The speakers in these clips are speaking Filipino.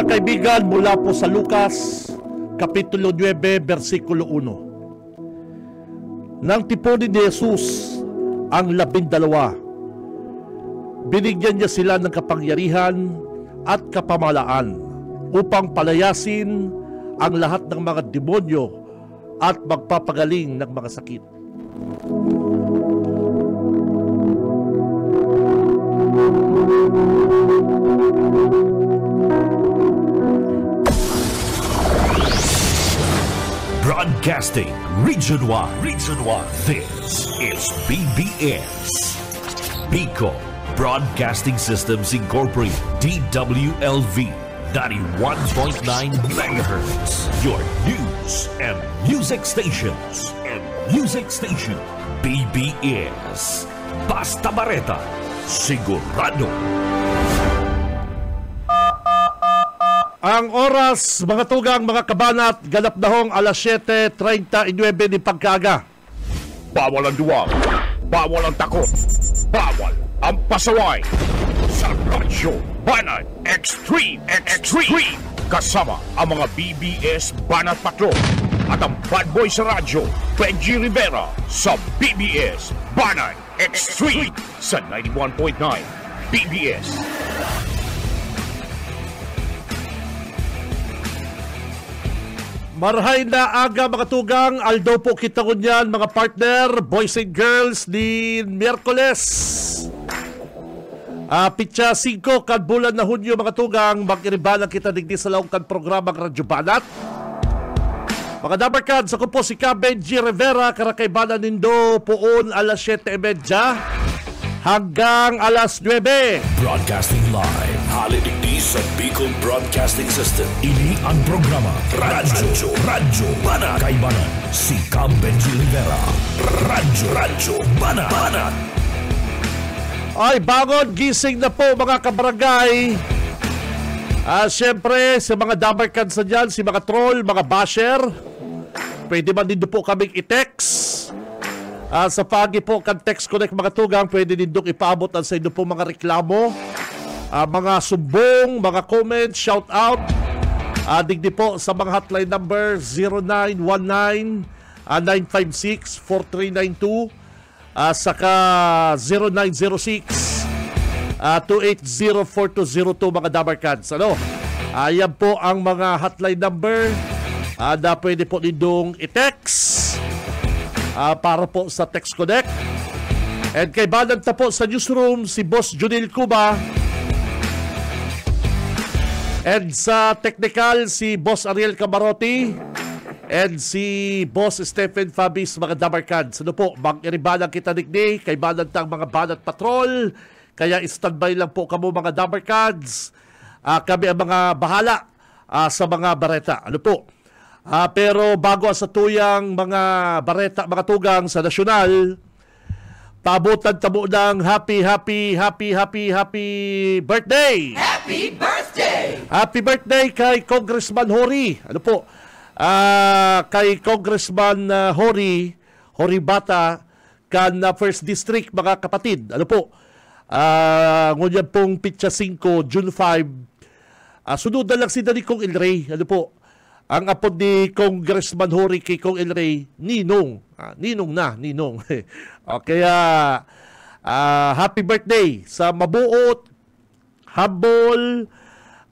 Mga kaibigan, mula po sa Lucas, Kapitulo 9, versikulo 1. Nang tipunin ni Jesus ang labindalawa, binigyan niya sila ng kapangyarihan at kapamalaan upang palayasin ang lahat ng mga demonyo at magpapagaling ng mga sakit. Thank you. Broadcasting region-wide. Region-wide. This is BBS. Bico Broadcasting Systems Incorporated. DWLV 91.9 megahertz. Your news and music stations. And music station. BBS. Basta Bareta. Sigurado. Sigurado. Ang oras, mga tugang, mga kabanat, ganap dahong alas 7.39 ni pagkaga. Bawal ang duwag, bawal ang takot, bawal ang pasaway. Sa Radyo Banat Extreme, Extreme, Extreme. kasama ang mga BBS Banat Patrol at ang bad boy sa radyo, Benji Rivera sa BBS Banat Extreme sa 91.9 BBS. Marhay na aga mga tugang. Aldo po kita ko niyan mga partner, boys and girls ni Miyerkules. Uh, ah, pitsa 5 kad bulan na Hunyo mga tugang, magiribala kita digdi sa laong kan programa Radyo Balat Mga number sa ako po si Ka Rivera Rivera, karakaibanan nindo poon alas 7.30 e hanggang alas 9. Broadcasting live, holiday sa Bicol Broadcasting System. Ini ang programa Radyo, Radyo, Radyo Banat. Kay si Cam Benji Rivera. Radyo, Radyo Banat. Banat. Ay, bangon, gising na po mga kabarangay. Ah, Siyempre, sa mga damay kansa dyan, si mga troll, mga basher, pwede man din po kaming i-text. Uh, sa pagi po kan Text Connect mga tugang, pwede din doon ipaabot ang sa inyo po mga reklamo uh, mga sumbong, mga comments, shout out. Uh, po sa mga hotline number 0919 uh, 956 4392 uh, saka 0906 uh, 2804202 mga Dabarkads. Ano? Ayan ah, po ang mga hotline number uh, na pwede po ninyong i-text uh, para po sa Text Connect. And kay Balag po sa newsroom si Boss Junil Cuba And sa technical, si Boss Ariel Camarotti and si Boss Stephen Fabis, mga Damarkans. Sino po, Mang Iribanag kita digni, kay Banag mga Banag Patrol. Kaya standby lang po kamo mga Damarkans. Uh, ah, kami ang mga bahala uh, sa mga bareta. Ano po? Uh, pero bago sa tuyang mga bareta, mga tugang sa nasyonal, pabutan tabo ng happy, happy, happy, happy, happy birthday! Happy birthday! birthday! Happy birthday kay Congressman Hori. Ano po? Uh, kay Congressman uh, Hori, Hori Bata, kan uh, First District, mga kapatid. Ano po? Uh, ngunyan pong pitsa 5, June 5. Uh, sunod na lang si Dali Kong El Rey. Ano po? Ang apo ni Congressman Hori kay Kong El Rey, Ninong. Uh, ninong na, Ninong. okay, uh, uh, happy birthday sa mabuot, humble,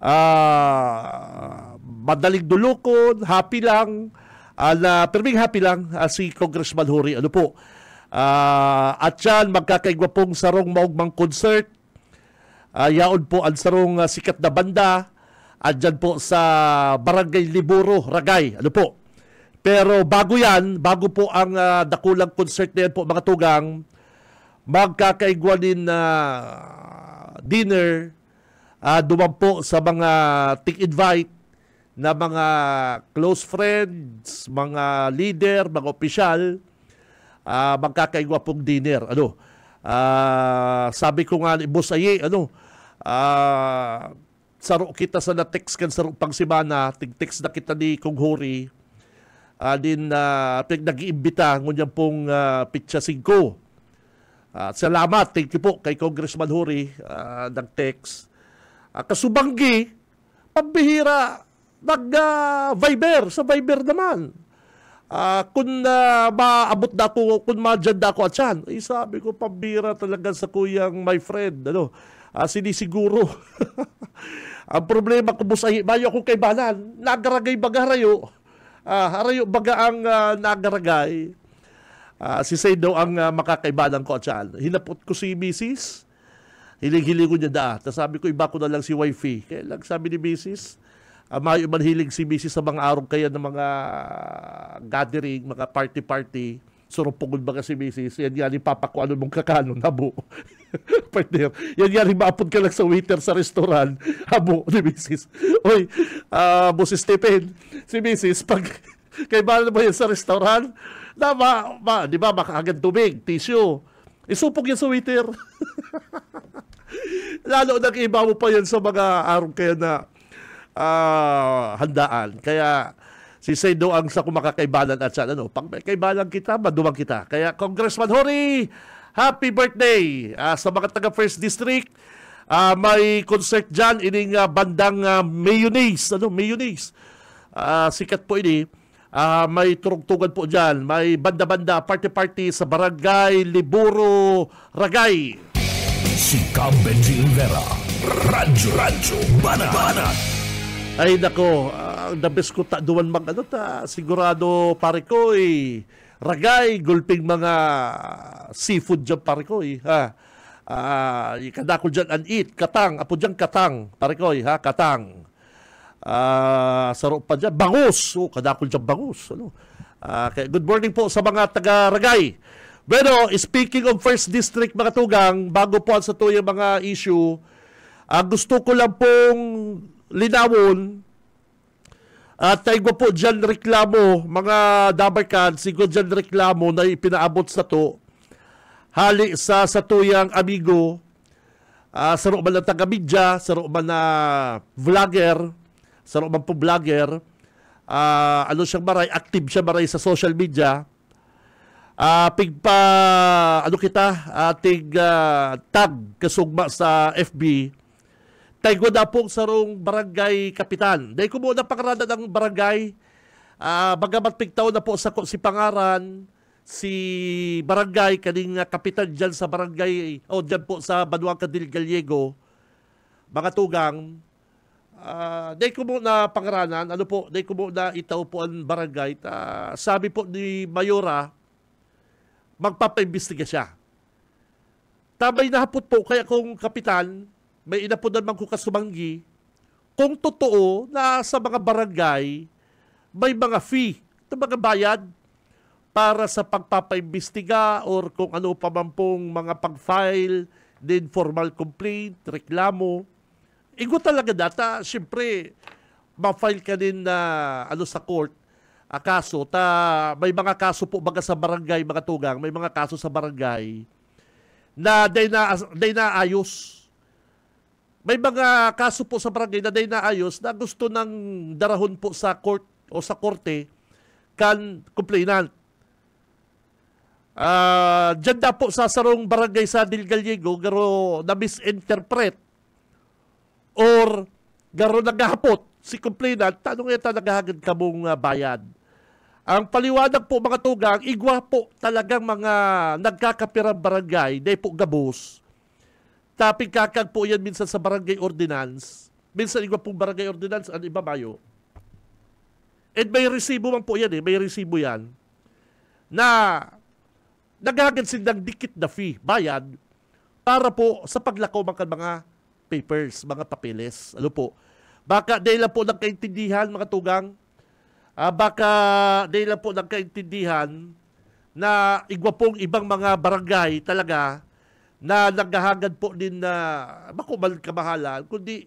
uh, madaling dulukod, happy lang, uh, na, perming happy lang uh, si Congressman Huri. Ano po? Uh, at yan, magkakaigwapong sarong maugmang concert. Uh, yaon po ang sarong uh, sikat na banda. Andyan po sa Barangay Liburo, Ragay. Ano po? Pero bago yan, bago po ang uh, dakulang concert na yan po mga tugang, din na uh, dinner uh, dumampo sa mga tick-invite na mga close friends, mga leader, mga opisyal, uh, ah, magkakaigwapong dinner. Ano? Uh, sabi ko nga ni Boss Aye, ano, uh, saro kita sa na-text kan saro pang simana, tig-text na kita ni Kong Hori, uh, din uh, nag-iimbita ngunyan pong uh, pitsa 5. Uh, salamat, thank you po kay Congressman Hori, uh, nag-text. Ah, kasubanggi, pambihira, nag-Viber, uh, sa Viber naman. Uh, ah, kung uh, ah, maabot na ako, kung madyan na ako at yan, eh, sabi ko, pambira talaga sa kuyang my friend, ano, uh, sinisiguro. Ang problema ko busahi, mayo ako kay Banan, nagaragay baga harayo, uh, harayo baga ang uh, nagaragay. Uh, si Say daw ang uh, makakaibanan ko at yan. Hinapot ko si Mrs hiling-hiling ko niya da. Tapos sabi ko, iba ko na lang si wifey. Kaya lang sabi ni Mrs., ang uh, mga hiling si Mrs. sa mga araw kaya ng mga gathering, mga party-party. Surupugod ba kasi Mrs. Yan yan, ipapakuha ano mong kakano, nabo. Partner, yan yan, maapod ka lang sa waiter sa restaurant. Habo ni Mrs. Oy, uh, ah, Boss Stephen, si Mrs. pag kay Bala ba yan sa restaurant, na ma, ma di ba, makaagad tubig, tissue. Isupog yan sa waiter. Lalo nang iba mo pa yan sa mga araw kaya na uh, handaan. Kaya si Seydo ang sa kumakakaibalan at sa ano, pang kaibalan kita, maduwang kita. Kaya Congressman Hori, happy birthday uh, sa mga taga First District. Uh, may concert dyan, ining uh, bandang uh, mayonnaise. Ano, mayonnaise. Uh, sikat po ini. Uh, may turugtugan po dyan. May banda-banda, party-party sa Barangay Liburo, Ragay si Benji Rivera. Radyo, radyo, banat, banat. Ay nako, ang uh, nabes ko ta duwan mang ano ta, sigurado pare ko eh. Ragay, gulping mga seafood dyan pare ko eh. Ha? Uh, ah, ikada ko dyan eat, katang, apo dyan katang, pare ko eh, ha, katang. Uh, ah, sarap pa dyan, bangus, oh, kada ko dyan bangus. Ano? Uh, ah, okay. Good morning po sa mga taga-Ragay. Pero speaking of First District mga tugang, bago po sa tuyang mga issue, uh, gusto ko lang pong linawon at uh, tayo po dyan reklamo, mga dabarkan, siguro dyan reklamo na ipinaabot sa to, hali sa satuyang amigo, uh, ah, saro man na tagamidya, saro man na vlogger, saro man po vlogger, uh, ano siyang maray, active siya maray sa social media, uh, pigpa ano kita uh, uh, tag kasugma sa FB taygo na pong sarong barangay kapitan dahil ko muna pakarada ng barangay uh, bagamat pigtaw na po sa si pangaran si barangay kaning kapitan dyan sa barangay o oh, diyan po sa Banuang Kadil Gallego mga tugang Uh, day ko muna pangaranan, ano po, day ko muna itaw po ang barangay. Ta, sabi po ni Mayora, magpapaimbestiga siya. Tabay na nahapot po kaya kung kapitan, may inapunan man ko kasumanggi, kung totoo na sa mga barangay, may mga fee na mga bayad para sa pagpapaimbestiga or kung ano pa man pong mga pag-file, din formal complaint, reklamo. Igo talaga data, syempre, ma-file ka din na ano sa court, uh, kaso ta may mga kaso po baga sa barangay mga tugang may mga kaso sa barangay na day na day na ayos may mga kaso po sa barangay na day na ayos na gusto ng darahon po sa court o sa korte kan complainant Uh, dyan na po sa sarong barangay sa Del Gallego, garo na misinterpret or garo nagahapot si complainant, tanong yan ta naghahagad ka mong uh, bayad. Ang paliwanag po mga tugang, igwa po talagang mga nagkakapirang barangay, dahil po gabos. Taping kakag po yan minsan sa barangay ordinance. Minsan igwa po barangay ordinance, ang iba bayo. And may resibo man po yan eh, may resibo yan. Na naghagansin ng dikit na fee, bayad, para po sa paglakaw ng mga papers, mga papeles. Ano po? Baka dahil lang po nagkaintindihan mga tugang, uh, baka di lang po nagkaintindihan na igwa pong ibang mga barangay talaga na naghahagad po din na uh, makumal kamahalan, kundi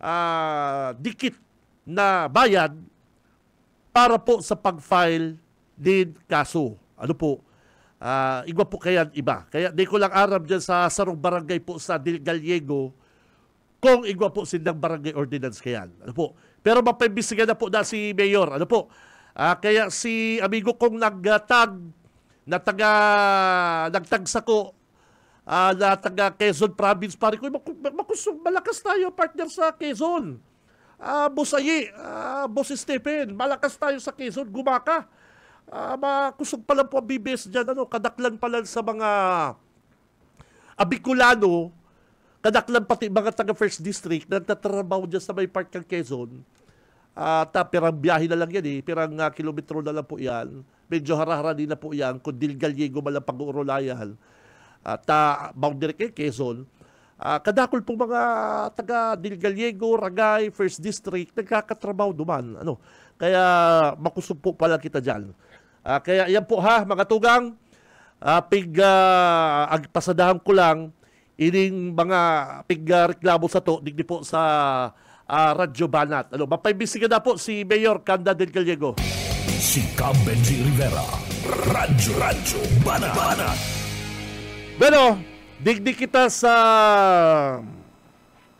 uh, dikit na bayad para po sa pag-file din kaso. Ano po? Uh, igwa po kaya iba. Kaya di ko lang aram dyan sa sarong barangay po sa Del Gallego kung igwa po sindang barangay ordinance kaya. Ano po? Pero mapaimbisigan na po na si Mayor. Ano po? Uh, kaya si amigo kong nagtag, na taga, ah, nagtagsa ko, uh, ah, na taga Quezon Province, pare ko, makusog, malakas tayo, partner sa Quezon. Uh, Busayi, uh, Boss Stephen, malakas tayo sa Quezon, gumaka. Uh, makusog pa lang po ang BBS dyan, ano, kadaklan pa lang sa mga Abikulano, kadaklan pati mga taga First District na nagtatrabaho dyan sa may part ng Quezon, at uh, pirang biyahe na lang yan eh. Pirang uh, kilometro na lang po yan. Medyo harahara din na po yan. Kung Dilgalyego malang pag-uurulayan. At uh, boundary kay Quezon. Uh, kadakol po mga taga Dilgalyego, Ragay, First District, nagkakatrabaho duman. Ano? Kaya makusog po pala kita dyan. Uh, kaya yan po ha, mga tugang. Uh, pig, uh, agpasadahan ko lang. Ining mga pig uh, reklamo sa to, digdi po sa uh, Radyo Banat. Ano, mapaibisigan na po si Mayor Canda del Gallego. Si Cam Rivera, Radyo Radyo Banat. Banat. Pero, digdi kita sa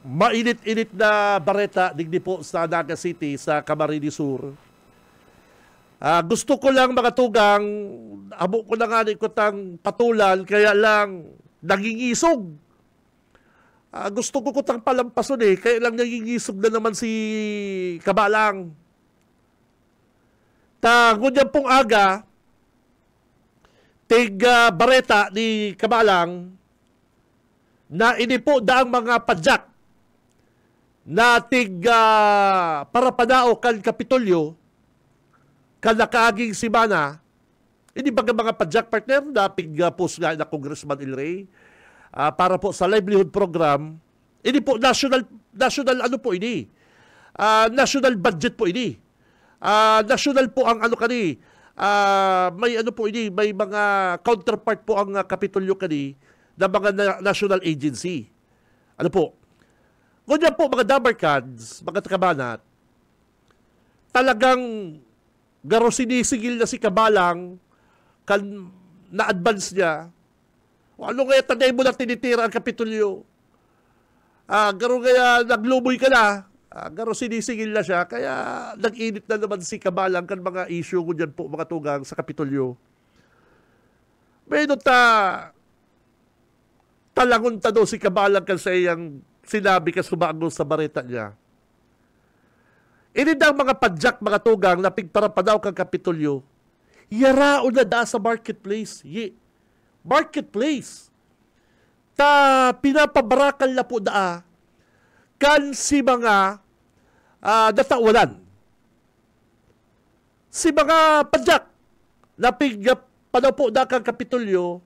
mainit-init na bareta, digdi po sa Naga City, sa Camarines Sur. Uh, gusto ko lang mga tugang, abo ko na nga ni ko tang patulan, kaya lang naging isog Uh, gusto ko kutang palampason eh. Kaya lang nangingisog na naman si Kabalang. Ta, ngunyan pong aga, tig uh, bareta ni Kabalang, na inipo daang mga padyak na tig uh, ah, para padao kan Kapitolyo, kalakaging si Mana, hindi ba mga padyak partner na pigapos nga na Congressman El Rey, uh, para po sa livelihood program. Ini po national national ano po ini? Uh, national budget po ini. Uh, national po ang ano kani uh, may ano po ini may mga counterpart po ang uh, kapitulyo kani ng mga na, national agency. Ano po? Ngunyan po mga Dabarkads, mga kabanat, talagang garo sinisigil na si Kabalang kan na-advance niya ano kaya tagay mo na tinitira ang kapitulyo? Ah, garo kaya naglumoy ka na, ah, garo sinisingil na siya, kaya nag-init na naman si Kabalang kan mga issue ko dyan po mga tugang sa kapitulyo. Mayroon ta talangon ta si Kabalang kan sa iyang sinabi ka sumago sa barita niya. ang mga padjak mga tugang na pigpara pa daw kang kapitulyo, yaraon na da sa marketplace, ye marketplace. Ta pinapabarakal la po daa kan si mga uh, datawalan. Si mga padyak na pigpanaw po na kang kapitulyo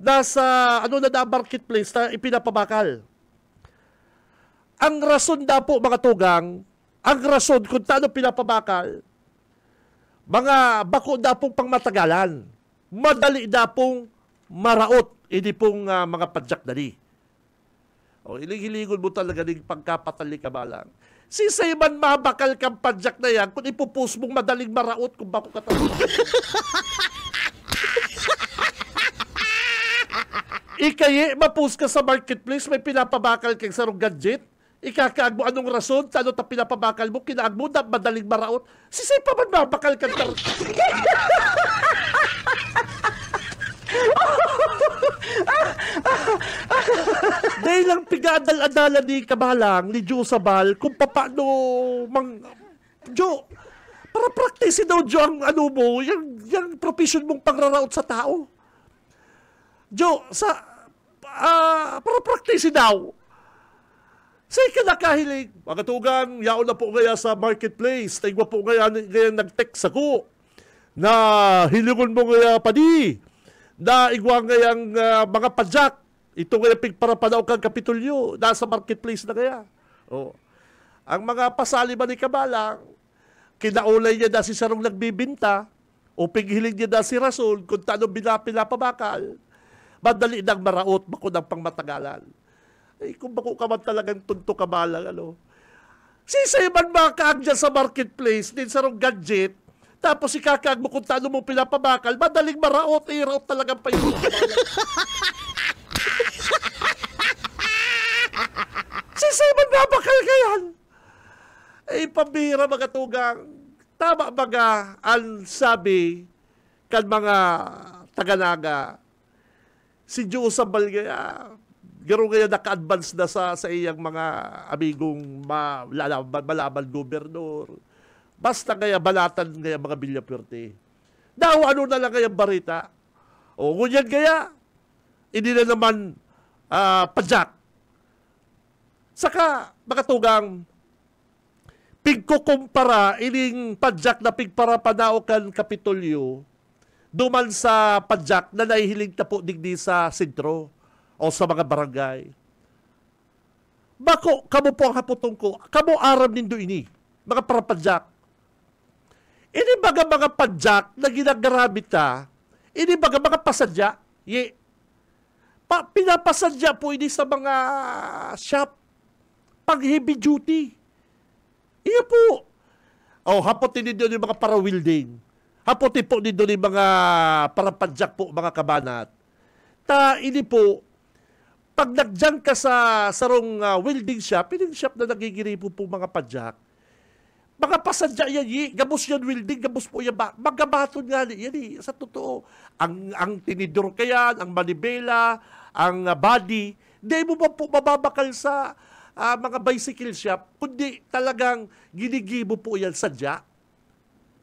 nasa ano na na marketplace na ipinapabakal. Ang rason na po mga tugang, ang rason kung taano pinapabakal, mga bako na pong pangmatagalan madali na pong maraot ini pong uh, mga padyak dali. O iligiligon mo talaga ng pagkapatali ka ba lang. Si Sayman mabakal kang padyak na yan kung ipupost mong madaling maraot kung bako ka Ikaye, mapost ka sa marketplace, may pinapabakal kang sarong gadget. Ikakaag mo anong rason, ano ta pinapabakal mo, kinaag mo na madaling maraot. Si Sayman mabakal kang Dahil lang pigadal-adala ni Kabalang, ni Joe Sabal, kung paano mang... Joe, para practice daw, Joe, ang ano mo, yung, yung profession mong pangraraot sa tao. Joe, sa... Uh, para practice daw. Say ka na kahilig. Mga tugang, yaon na po kaya sa marketplace. Taigwa po kaya, kaya nag-text ako na hilingon mo nga padi na igwa nga yung uh, ah, mga padyak ito nga pigpara panaw kang kapitulyo nasa marketplace na kaya oh. ang mga pasali ba ni Kabala kinaulay niya na si Sarong nagbibinta o pighiling niya na si Rasul kung taano binapinapabakal madali nang maraot bako ng pangmatagalan eh kung bako ka man talagang tunto Kabala ano Sisay man mga kaagdyan sa marketplace din sarong gadget tapos ikakag mo kung talo mo pinapabakal, madaling maraot, iraot talagang pa yun. si Simon babakal kayan? yan. Eh, pambira mga tugang. Tama mga ang sabi kan mga taganaga. Si Josabal kaya, garo kaya naka-advance na sa, sa iyang mga amigong ma, lalaban, malaban gobernador Basta kaya balatan kaya mga Villapuerte. Daw ano na lang kaya barita. O ngunyan kaya, hindi na naman uh, ah, pajak. Saka, makatugang, pigkukumpara, ining pajak na pigpara panaokan kapitulyo, duman sa pajak na nahihiling na po digdi sa sentro o sa mga barangay. Bako, kamo po ang haputong ko, kamo aram nindo ini, mga para pajak. Ini baga mga padjak na ginagrabita, ini baga mga pasadya, ye, pa, pinapasadya po ini sa mga shop pag heavy duty. Iya po. O, oh, hapotin ninyo yung mga para welding. Hapotin po ninyo yung mga para padjak po mga kabanat. Ta, ini po, pag nagdyan ka sa sarong uh, welding shop, yung shop na nagigiripo po mga padjak, mga pasadya yan, yi, gabos yan welding, gabos po yan, ba, magabaton nga yan, yi, eh, sa totoo. Ang, ang tinidor kaya, ang manibela, ang uh, body, di mo ba po mababakal sa uh, mga bicycle shop, kundi talagang ginigibo po yan sadya.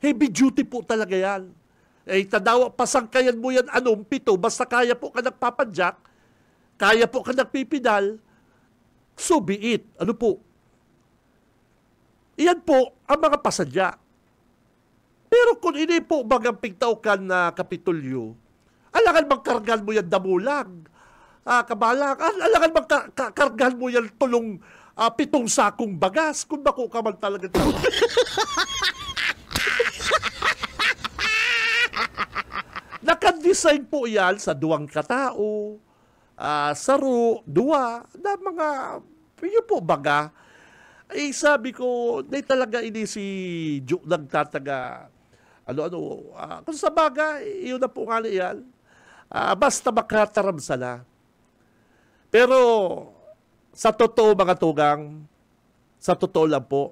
Heavy duty po talaga yan. Eh, tadawa, pasangkayan mo yan, anong pito, basta kaya po ka nagpapadyak, kaya po ka nagpipidal, so be it. Ano po, Iyan po ang mga pasadya. Pero kung ini po bagang pigtaukan na kapitulyo, alakan bang kargan mo yan damulag, ah, kabalang, ah, alangan bang ka- ka- kargan mo yan tulong ah, pitong sakong bagas, kung bako ka man talaga Nakadesign po yan sa duwang katao, uh, ah, saro, dua, na mga, yun po baga, eh, sabi ko, na talaga ini si Duke nagtataga. Ano-ano, uh, kung sa baga, yun na po nga na yan. Uh, basta makataramsala. Pero, sa totoo mga tugang, sa totoo lang po,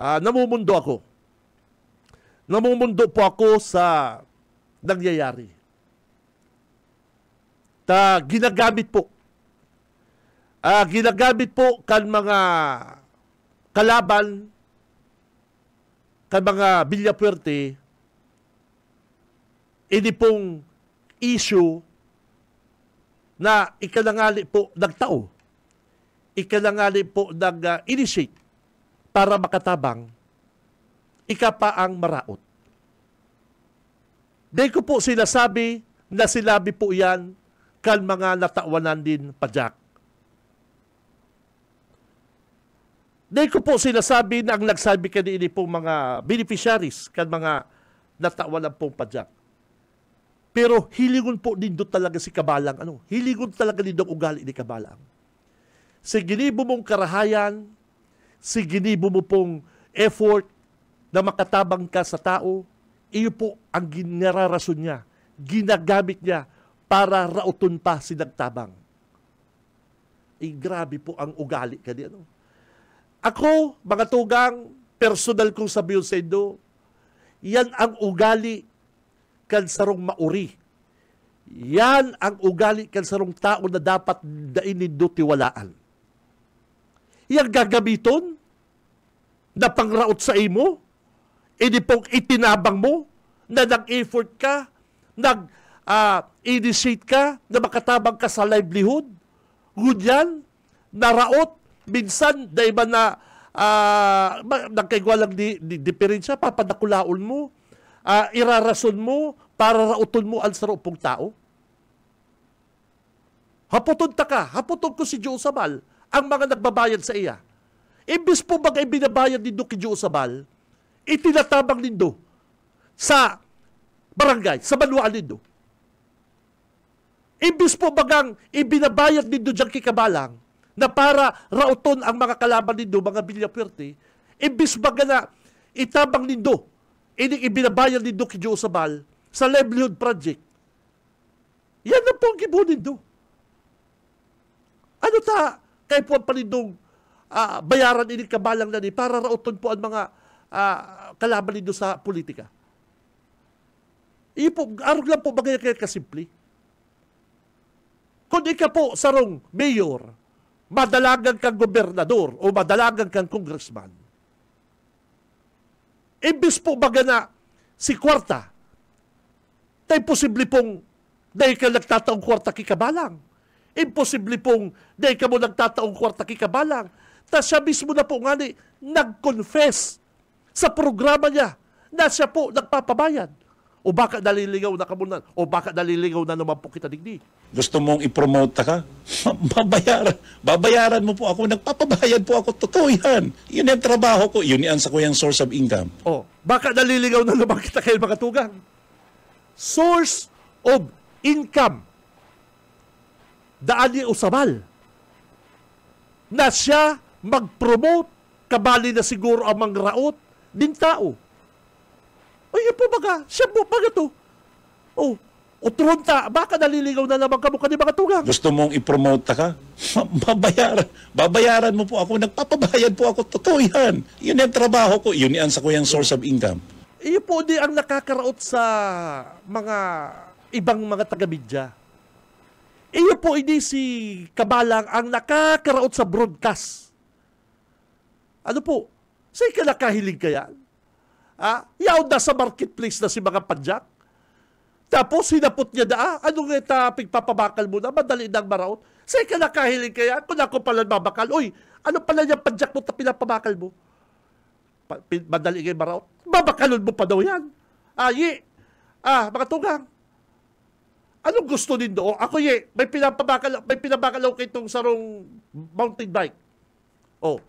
uh, namumundo ako. Namumundo po ako sa nangyayari. Ta ginagamit po. Uh, ginagamit po kan mga kalaban kay mga Villapuerte, ini pong issue na ikalangali po nagtao, ikalangali po nag-initiate uh, para makatabang, ika pa ang maraot. Di ko po sila sabi na silabi po yan kan mga natawanan din pajak Dahil ko po sinasabi na ang nagsabi kanini po mga beneficiaries, kan mga natawalan pong padyak. Pero hiligon po din nindo talaga si Kabalang. Ano? Hilingon talaga din ang ugali ni Kabalang. Siginibo mong karahayan, siginibo mo pong effort na makatabang ka sa tao, iyo po ang ginararason niya, ginagamit niya para rauton pa si nagtabang. Eh, grabe po ang ugali ka di, ano? Ako, mga tugang, personal kong sabihin sa inyo, yan ang ugali kansarong mauri. Yan ang ugali kansarong tao na dapat dainindo tiwalaan. Yan gagamiton na pangraot sa imo, hindi pong itinabang mo na nag-effort ka, nag uh, ka, na makatabang ka sa livelihood, ngunyan, naraot, Minsan, na iba ah, na uh, nagkaigwalang di, di, diferensya, papadakulaon mo, uh, irarason mo, para rauton mo ang sarupong tao. Haputod ta ka, haputon ko si Josabal, ang mga nagbabayad sa iya. Imbis po bagay binabayad nindo kay Josabal, itinatabang nindo sa barangay, sa banwaan nindo. Imbis po bagang ibinabayad nindo dyan kay Kabalang, na para rauton ang mga kalaban nindo, mga Villapuerte, imbis baga na itabang nindo, ini ibinabayan nindo kay Josabal sa livelihood project. Yan na po ang gibo nindo. Ano ta kay po ang panindong uh, bayaran ini kabalang na ni para rauton po ang mga uh, kalaban nindo sa politika. Ipo, arog lang po bagay kaya kasimple. Kung ikaw po sarong mayor, madalagan kang gobernador o madalagan kang congressman. Imbis po baga na si kwarta, tay posible pong dahil ka nagtataong kwarta kikabalang. Imposible pong dahil ka mo nagtataong kwarta kikabalang. Ta siya mismo na po nga ni nag-confess sa programa niya na siya po nagpapabayan. O baka daliligaw na kamunan. O baka daliligaw na naman po kita digdi. Gusto mong ipromote ka? Babayaran. Babayaran mo po ako. Nagpapabayad po ako. Totoo yan. Yun yung trabaho ko. Yun yan sa kuyang source of income. O. Baka daliligaw na naman kita kayo mga tugang. Source of income. Daan ni Usabal. Na siya mag-promote kabali na siguro ang mga raot din tao. Uy, yan po baga, siya po baga to. Oh, utron ta, baka naliligaw na naman kamo kani mga tugang. Gusto mong ipromote ta ka? Babayaran. babayaran mo po ako, nagpapabayad po ako, totoo yan. Yun yung trabaho ko, yun yan sa kuyang source of income. Iyo po di ang nakakaraot sa mga ibang mga taga-media. Iyo po hindi si Kabalang ang nakakaraot sa broadcast. Ano po? Sa'yo ka nakahiling kaya? Ah, yaw da sa marketplace na si mga padyak. Tapos hinapot niya da, ah, ano nga ita papabakal mo na, madali nang maraon. Sa'yo ka nakahiling kaya, kung ako pala mabakal, oy, ano pala yung padyak mo na pinapabakal mo? Pa, pin, madali nga maraon. Babakalon mo pa daw yan. Ah, ye. Ah, mga tugang. Anong gusto din doon? Ako ye, may pinapabakal, may pinabakal ako itong sarong mountain bike. Oh,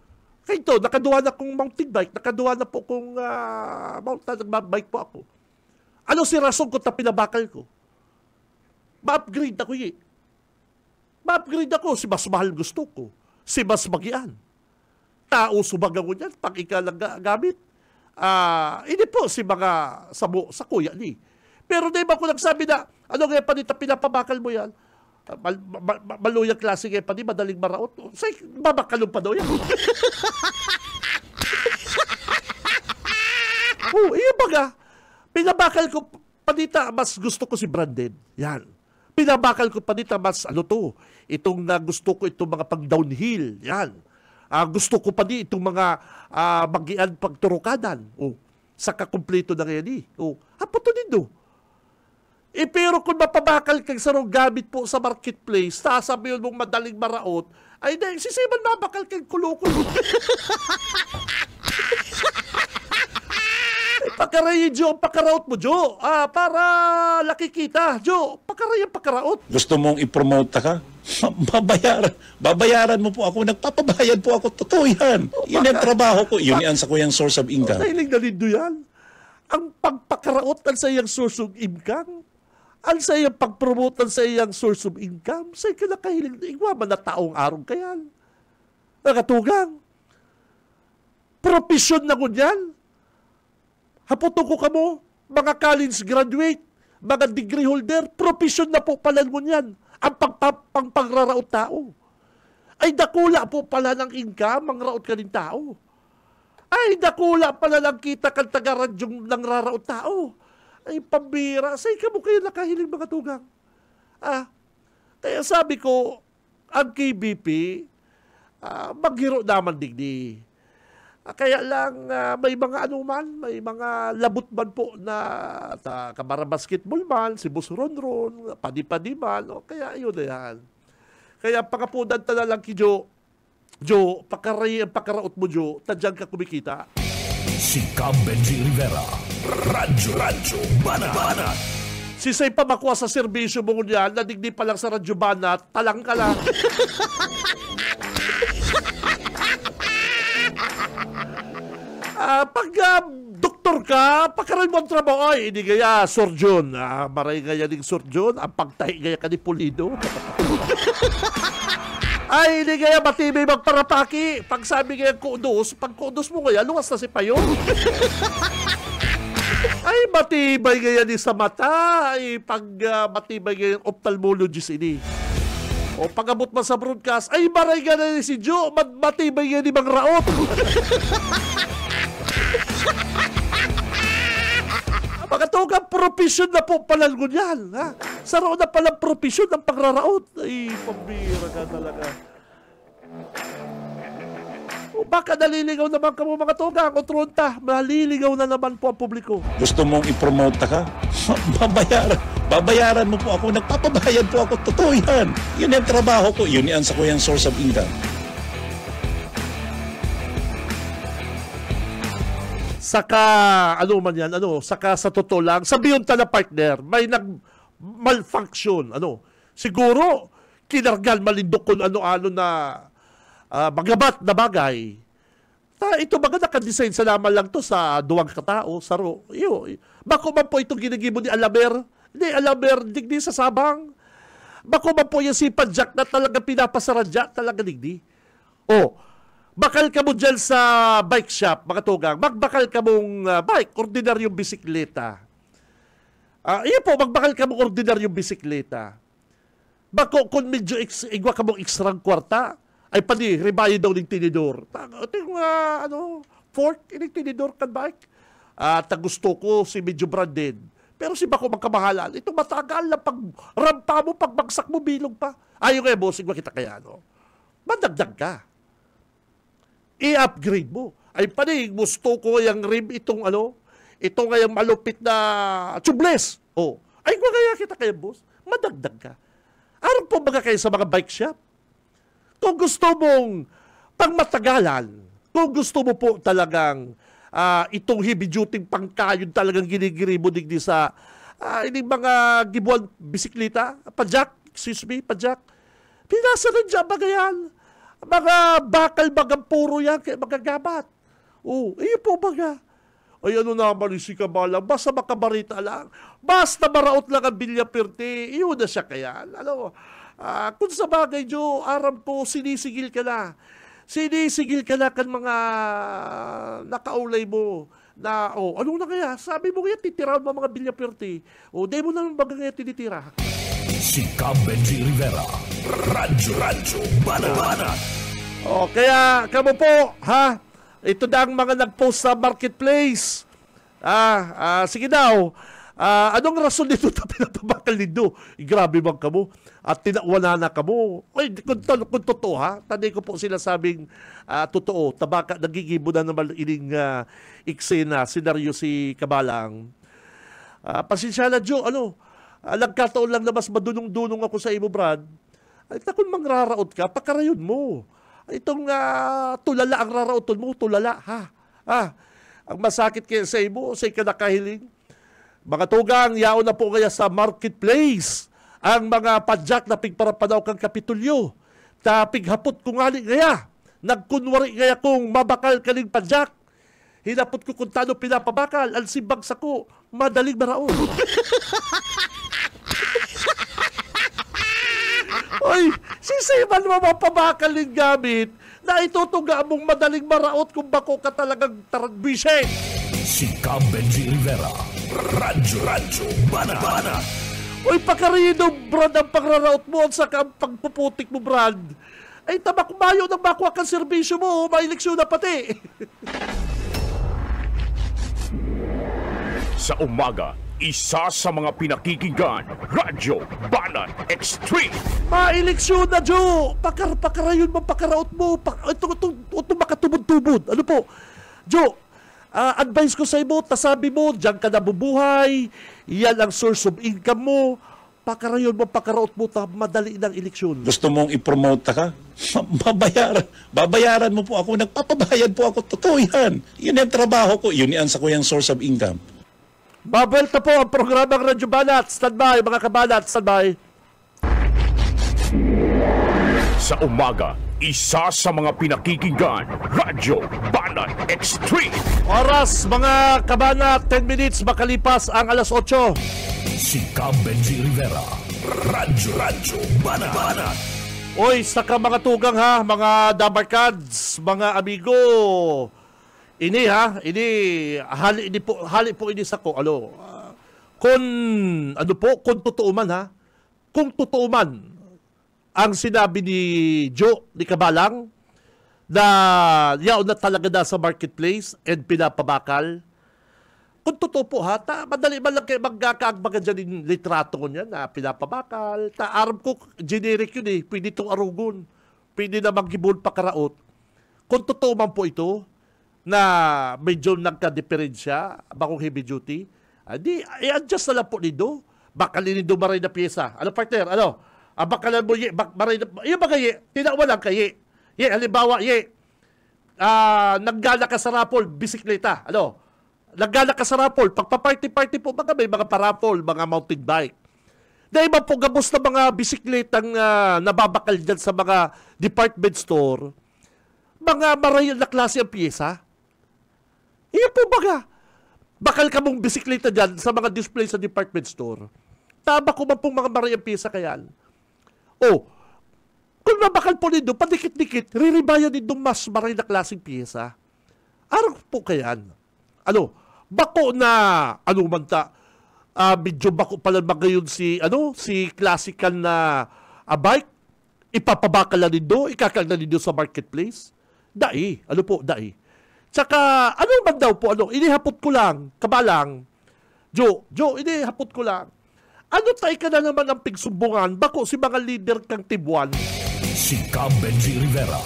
ito, nakaduha na akong mountain bike. Nakaduha na po kung uh, ah, mountain bike po ako. Ano si rason ko na pinabakal ko? Ma-upgrade ako eh. Ma-upgrade ako. Si mas mahal gusto ko. Si mas magian. Tao subagang ko niyan pag ikalang gamit. Uh, hindi po si mga sabo sa kuya ni. Pero di ba ko nagsabi na, ano kaya pa dito pinapabakal mo yan? mal, mal, maluyag klase kayo pa di, madaling maraot. Say, babakalong pa daw yan. oh, iyo baga. Pinabakal ko panita, mas gusto ko si Brandon. Yan. Pinabakal ko panita, mas ano to, itong na gusto ko itong mga pang-downhill. Yan. Uh, gusto ko pa di itong mga uh, ah, magian pagturukadan. O, oh, sa kakompleto na ngayon eh. O, oh, Apo to din do. E pero kung mapabakal kang sarong gamit po sa marketplace, sasabihin mong madaling maraot, ay dahil si Seban mabakal kang kulukulo. Eh, Pakarayin, Jo, pakaraot mo, Jo. Ah, para laki kita, Jo. Pakarayin, pakaraot. Gusto mong i ipromote ka? babayaran, babayaran mo po ako, nagpapabayad po ako, totoo yan. Oh, yun ang trabaho ko, yun yan sa kuyang source of income. Oh, Nahilig na yan. Ang pagpakaraot ng sa iyang source of income, ang sa iyang pagpromotan sa iyang source of income, sa iyang kinakahiling igwa igwaman na taong arong kayan. Nakatugang. Profesyon na ko kunyan. Haputo ko kamo, mga college graduate, mga degree holder, profesyon na po pala kunyan. Ang pagpapangraraot tao. Ay dakula po pala ng income, ang raot ka ng tao. Ay dakula pala ng kita kang taga-radyong ng raraot tao ay, pambira. Say ka mo kayo nakahiling mga tugang. Ah, kaya sabi ko, ang KBP, uh, ah, maghiro naman digdi. Uh, ah, kaya lang uh, may mga anuman, may mga labot man po na ta, kabara basketball man, si Bus padi-padi man, o, kaya yun na yan. Kaya pangapunan ta na lang ki Jo, Jo, pakaray ang pakaraot mo Jo, tadyang ka kumikita. Si Cam Benji Rivera Radyo, radyo, banat, banat. Si Say pa makuha sa serbisyo mo niyan, nadigdi pa lang sa radyo banat, talang ka lang. ah, pag uh, doktor ka, pakaray mo ang trabaho, ay, hindi kaya, Sir John. Ah, maray kaya ding Sir John, ang pagtahi kaya ka ni Pulido. ay, hindi kaya matibay magparapaki. Pag sabi kaya kudos, pag kudos mo kaya, luwas na si Payo. Ay, matibay ganyan ni sa mata. Ay, pag uh, matibay ganyan ophthalmologist ini. O pagabot man sa broadcast, ay maray ka na si Joe, mat matibay yan ni Mang Raot. Makatugang profession na po pala ngunyan. Ha? Saro na palang profession ng pangraraot. Ay, pambira ka talaga. O baka naliligaw naman ka mo mga tuga o trunta, naliligaw na naman po ang publiko. Gusto mong ipromote ka? Babayaran. Babayaran mo po ako. Nagpapabayad po ako. Totoo yan. Yun yung trabaho ko. Yun yan sa kuyang source of income. Saka, ano man yan, ano, saka sa totoo lang, sabiyon ta na partner, may nag malfunction, ano, siguro, kinargal malindok kung ano-ano na uh, ah, magabat na bagay. Ta, ito baga nakadesign sa naman lang to sa duwang katao, saro. Iyo, bako man po itong ginigibo ni Alamer. Hindi, Alamer, digdi sa Sabang. Bako man po yung sipad jack na talaga pinapasaradya, talaga digdi. O, bakal ka mo dyan sa bike shop, mga tugang. Magbakal ka mong uh, bike, ordinaryong bisikleta. Uh, iyo po, magbakal ka mong ordinaryong bisikleta. Bako, kung medyo ex, igwa ka mong extra kwarta, ay pali, ribayo daw ng tinidor. Ito yung uh, ano, fork, inig eh, tinidor kan ba? At uh, gusto ko si medyo branded. Pero si Bako magkamahalan, ito matagal na pag rampa mo, pag bagsak mo, bilog pa. Ayaw kayo, bossing, kita kaya, ano. Madagdag ka. I-upgrade mo. Ay pali, gusto ko yung rib itong ano, ito ngayong malupit na tubeless. Oh. Ay, kung kaya kita kayo, boss, madagdag ka. Araw po baga kayo sa mga bike shop? Kung gusto mong pangmatagalan, kung gusto mo po talagang uh, itong heavy duty pangkayod talagang ginigiri mo digdi sa uh, ah, ining mga gibuan bisikleta, pajak, excuse me, pajak. Pinasa rin dyan, mga yan. Mga bakal, mga puro yan, kaya mga gabat. Oo, oh, iyo po mga. Ay ano naman, si Kabala, basta makabarita lang. Basta maraot lang ang Villa Pirte, iyo na siya kaya. Ano, Uh, kung sa bagay, Joe, Arab po, sinisigil ka na. Sinisigil ka na kan mga nakaulay mo na, oh, ano na kaya? Sabi mo kaya titirahan mo mga bilyapirti. O, oh, demo na lang baga kaya tinitira. Si Benji Rivera, Radyo Radyo Banabana. O, oh, kaya, kamo po, ha? Ito na ang mga nag-post sa marketplace. Ah, ah sige daw. Uh, anong rason nito na pinatabakal ninyo? Grabe bang kamo? At tinawala na kamo? Ay, kung, kung totoo ha, tani ko po sila sabing uh, totoo, tabaka, nagigibo na naman ining uh, ah, eksena, senaryo si Kabalang. Uh, pasensya na, Joe, ano, uh, nagkataon lang na mas madunong-dunong ako sa imo, Brad. Ay, takon mangraraot ka, pakarayon mo. Itong uh, tulala ang raraoton mo, tulala, ha? Ha? Ang masakit kaya sa imo, sa'y kanakahiling mga tugang, yaon na po kaya sa marketplace ang mga padyak na pigparapadaw kang kapitulyo. Ta pighapot ko nga kaya. Nagkunwari kaya kung mabakal kaling padyak. Hinapot ko kung tano pinapabakal. Alsibag sa ko, madaling maraon. si sisiman mo mapabakal ng gamit na itutuga mong madaling maraot kung bako ka talagang taragbisin. Sika Benji Rivera. Radyo, radyo, bana, bana. Uy, pakarino, Brad, ang pagraraot mo at saka ang pagpuputik mo, Brad. Ay, tamakbayo ng bakwa ang serbisyo mo. Maeleksyon na pati. Sa umaga, isa sa mga pinakikigan, Radyo Banat Extreme. Maeleksyon na, Joe! Pakar, pakarayon, mapakaraot mo. Pak, ito, ito, ito, ito makatubod-tubod. Ano po? Joe, uh, advice ko sa imo, tasabi mo, diyan ka nabubuhay, yan ang source of income mo, pakarayon mo, pakaraot mo, ta, madali ng eleksyon. Gusto mong ipromote ka? Babayaran. Babayaran mo po ako. Nagpapabayad po ako. Totoo yan. Yun yung trabaho ko. Yun yan sa ko yung source of income. Babelta po ang programang Radyo Balat. Stand by, mga Stand by. Sa umaga, isa sa mga pinakikinggan, Radyo Banat Extreme. Oras mga kabana, 10 minutes makalipas ang alas 8. Si Cam Rivera, Radyo Radyo Banat. Banat. Oy, saka mga tugang ha, mga dabarkads, mga amigo. Ini ha, ini hali ini po hali po ini sa ko alo. Uh, kung ano po, kung totoo man ha, kung totoo man ang sinabi ni Joe ni Kabalang na yaw na talaga na sa marketplace and pinapabakal. Kung totoo po ha, ta, madali man lang kayo magkakaagbaga dyan yung litrato ko niya na pinapabakal. Ta, aram ko, generic yun eh. Pwede itong arugon. Pwede na maggibol pa karaot. Kung totoo man po ito, na medyo nagka-diferensya, bakong heavy duty, hindi, ah, i-adjust na lang po ni Do. Baka linido maray na pyesa. Ano partner, ano? abakalan ah, mo ye, bak, maray, iyo mga ye, tinawalan ka ye. Ye, halimbawa ye, uh, ah, naggala ka sa rapol, bisikleta, ano, naggala ka sa rapol, pagpa-party-party po, mga may mga parapol, mga mountain bike. Na iba po gabos na mga bisikletang uh, nababakal diyan sa mga department store, mga marayal na klase ang pyesa. iyo po baga. Bakal ka mong bisikleta diyan sa mga display sa department store. Taba ko man pong mga marayang pyesa kayan? Oh, kung nabakal po ninyo, padikit-dikit, riribayan ninyo mas maray na klaseng piyesa. Araw ano po kayan. Ano, bako na, ano man ta, uh, medyo bako pala magayon si, ano, si classical na uh, bike, ipapabakala ninyo, ikakagna ninyo sa marketplace. Dai, ano po, dai. Tsaka, ano man daw po, ano, inihapot ko lang, kabalang, Jo, Jo, inihapot ko lang ano tay ka na naman ang pigsumbungan? Bako si mga leader kang tibuan. Si Cam Rivera,